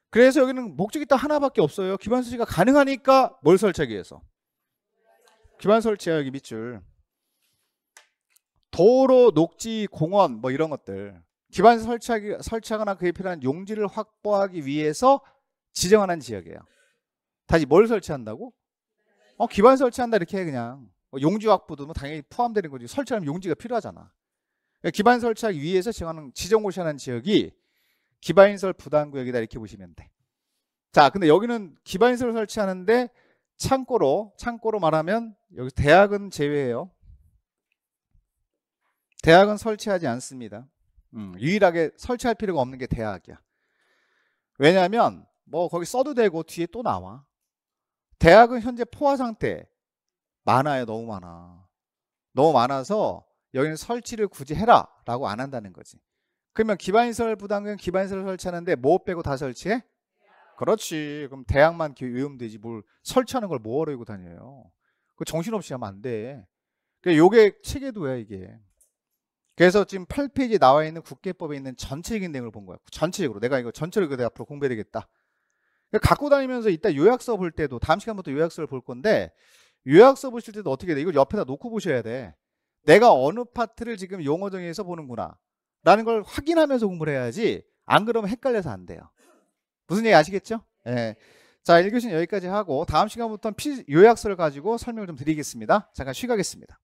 그래서 여기는 목적이 딱 하나밖에 없어요. 기반 설치가 가능하니까 뭘 설치하기 위해서? 기반 설치야 여기 밑줄. 도로, 녹지, 공원 뭐 이런 것들. 기반 설치하기, 설치하거나 그에 필요한 용지를 확보하기 위해서 지정하는 지역이에요. 다시 뭘 설치한다고? 어, 기반 설치한다 이렇게 해 그냥. 뭐 용지 확보도 뭐 당연히 포함되는 거지. 설치하면 용지가 필요하잖아. 예, 기반 설치하기위해서 정하는 지정고시하는 지역이 기반인설 부담구역이다 이렇게 보시면 돼. 자, 근데 여기는 기반인설을 설치하는데 창고로 창고로 말하면 여기 대학은 제외해요. 대학은 설치하지 않습니다. 음, 유일하게 설치할 필요가 없는 게 대학이야. 왜냐하면 뭐 거기 써도 되고 뒤에 또 나와. 대학은 현재 포화 상태 많아요. 너무 많아. 너무 많아서 여기는 설치를 굳이 해라 라고 안 한다는 거지 그러면 기반시설 부담금 기반시설 설치하는데 뭐 빼고 다 설치해? 그렇지 그럼 대학만 외우되지 뭘 설치하는 걸 뭐하러 이고 다녀요 그 정신없이 하면 안돼 그러니까 요게 체계도야 이게 그래서 지금 8페이지에 나와 있는 국계법에 있는 전체적인 내용을 본 거야 전체적으로 내가 이거 전체를 내가 앞으로 공부해야 겠다 그러니까 갖고 다니면서 이따 요약서 볼 때도 다음 시간부터 요약서를 볼 건데 요약서 보실 때도 어떻게 돼 이걸 옆에다 놓고 보셔야 돼 내가 어느 파트를 지금 용어 정의에서 보는구나 라는 걸 확인하면서 공부를 해야지 안 그러면 헷갈려서 안 돼요. 무슨 얘기 아시겠죠? 예. 자, 1교시는 여기까지 하고 다음 시간부터는 피, 요약서를 가지고 설명을 좀 드리겠습니다. 잠깐 쉬가겠습니다.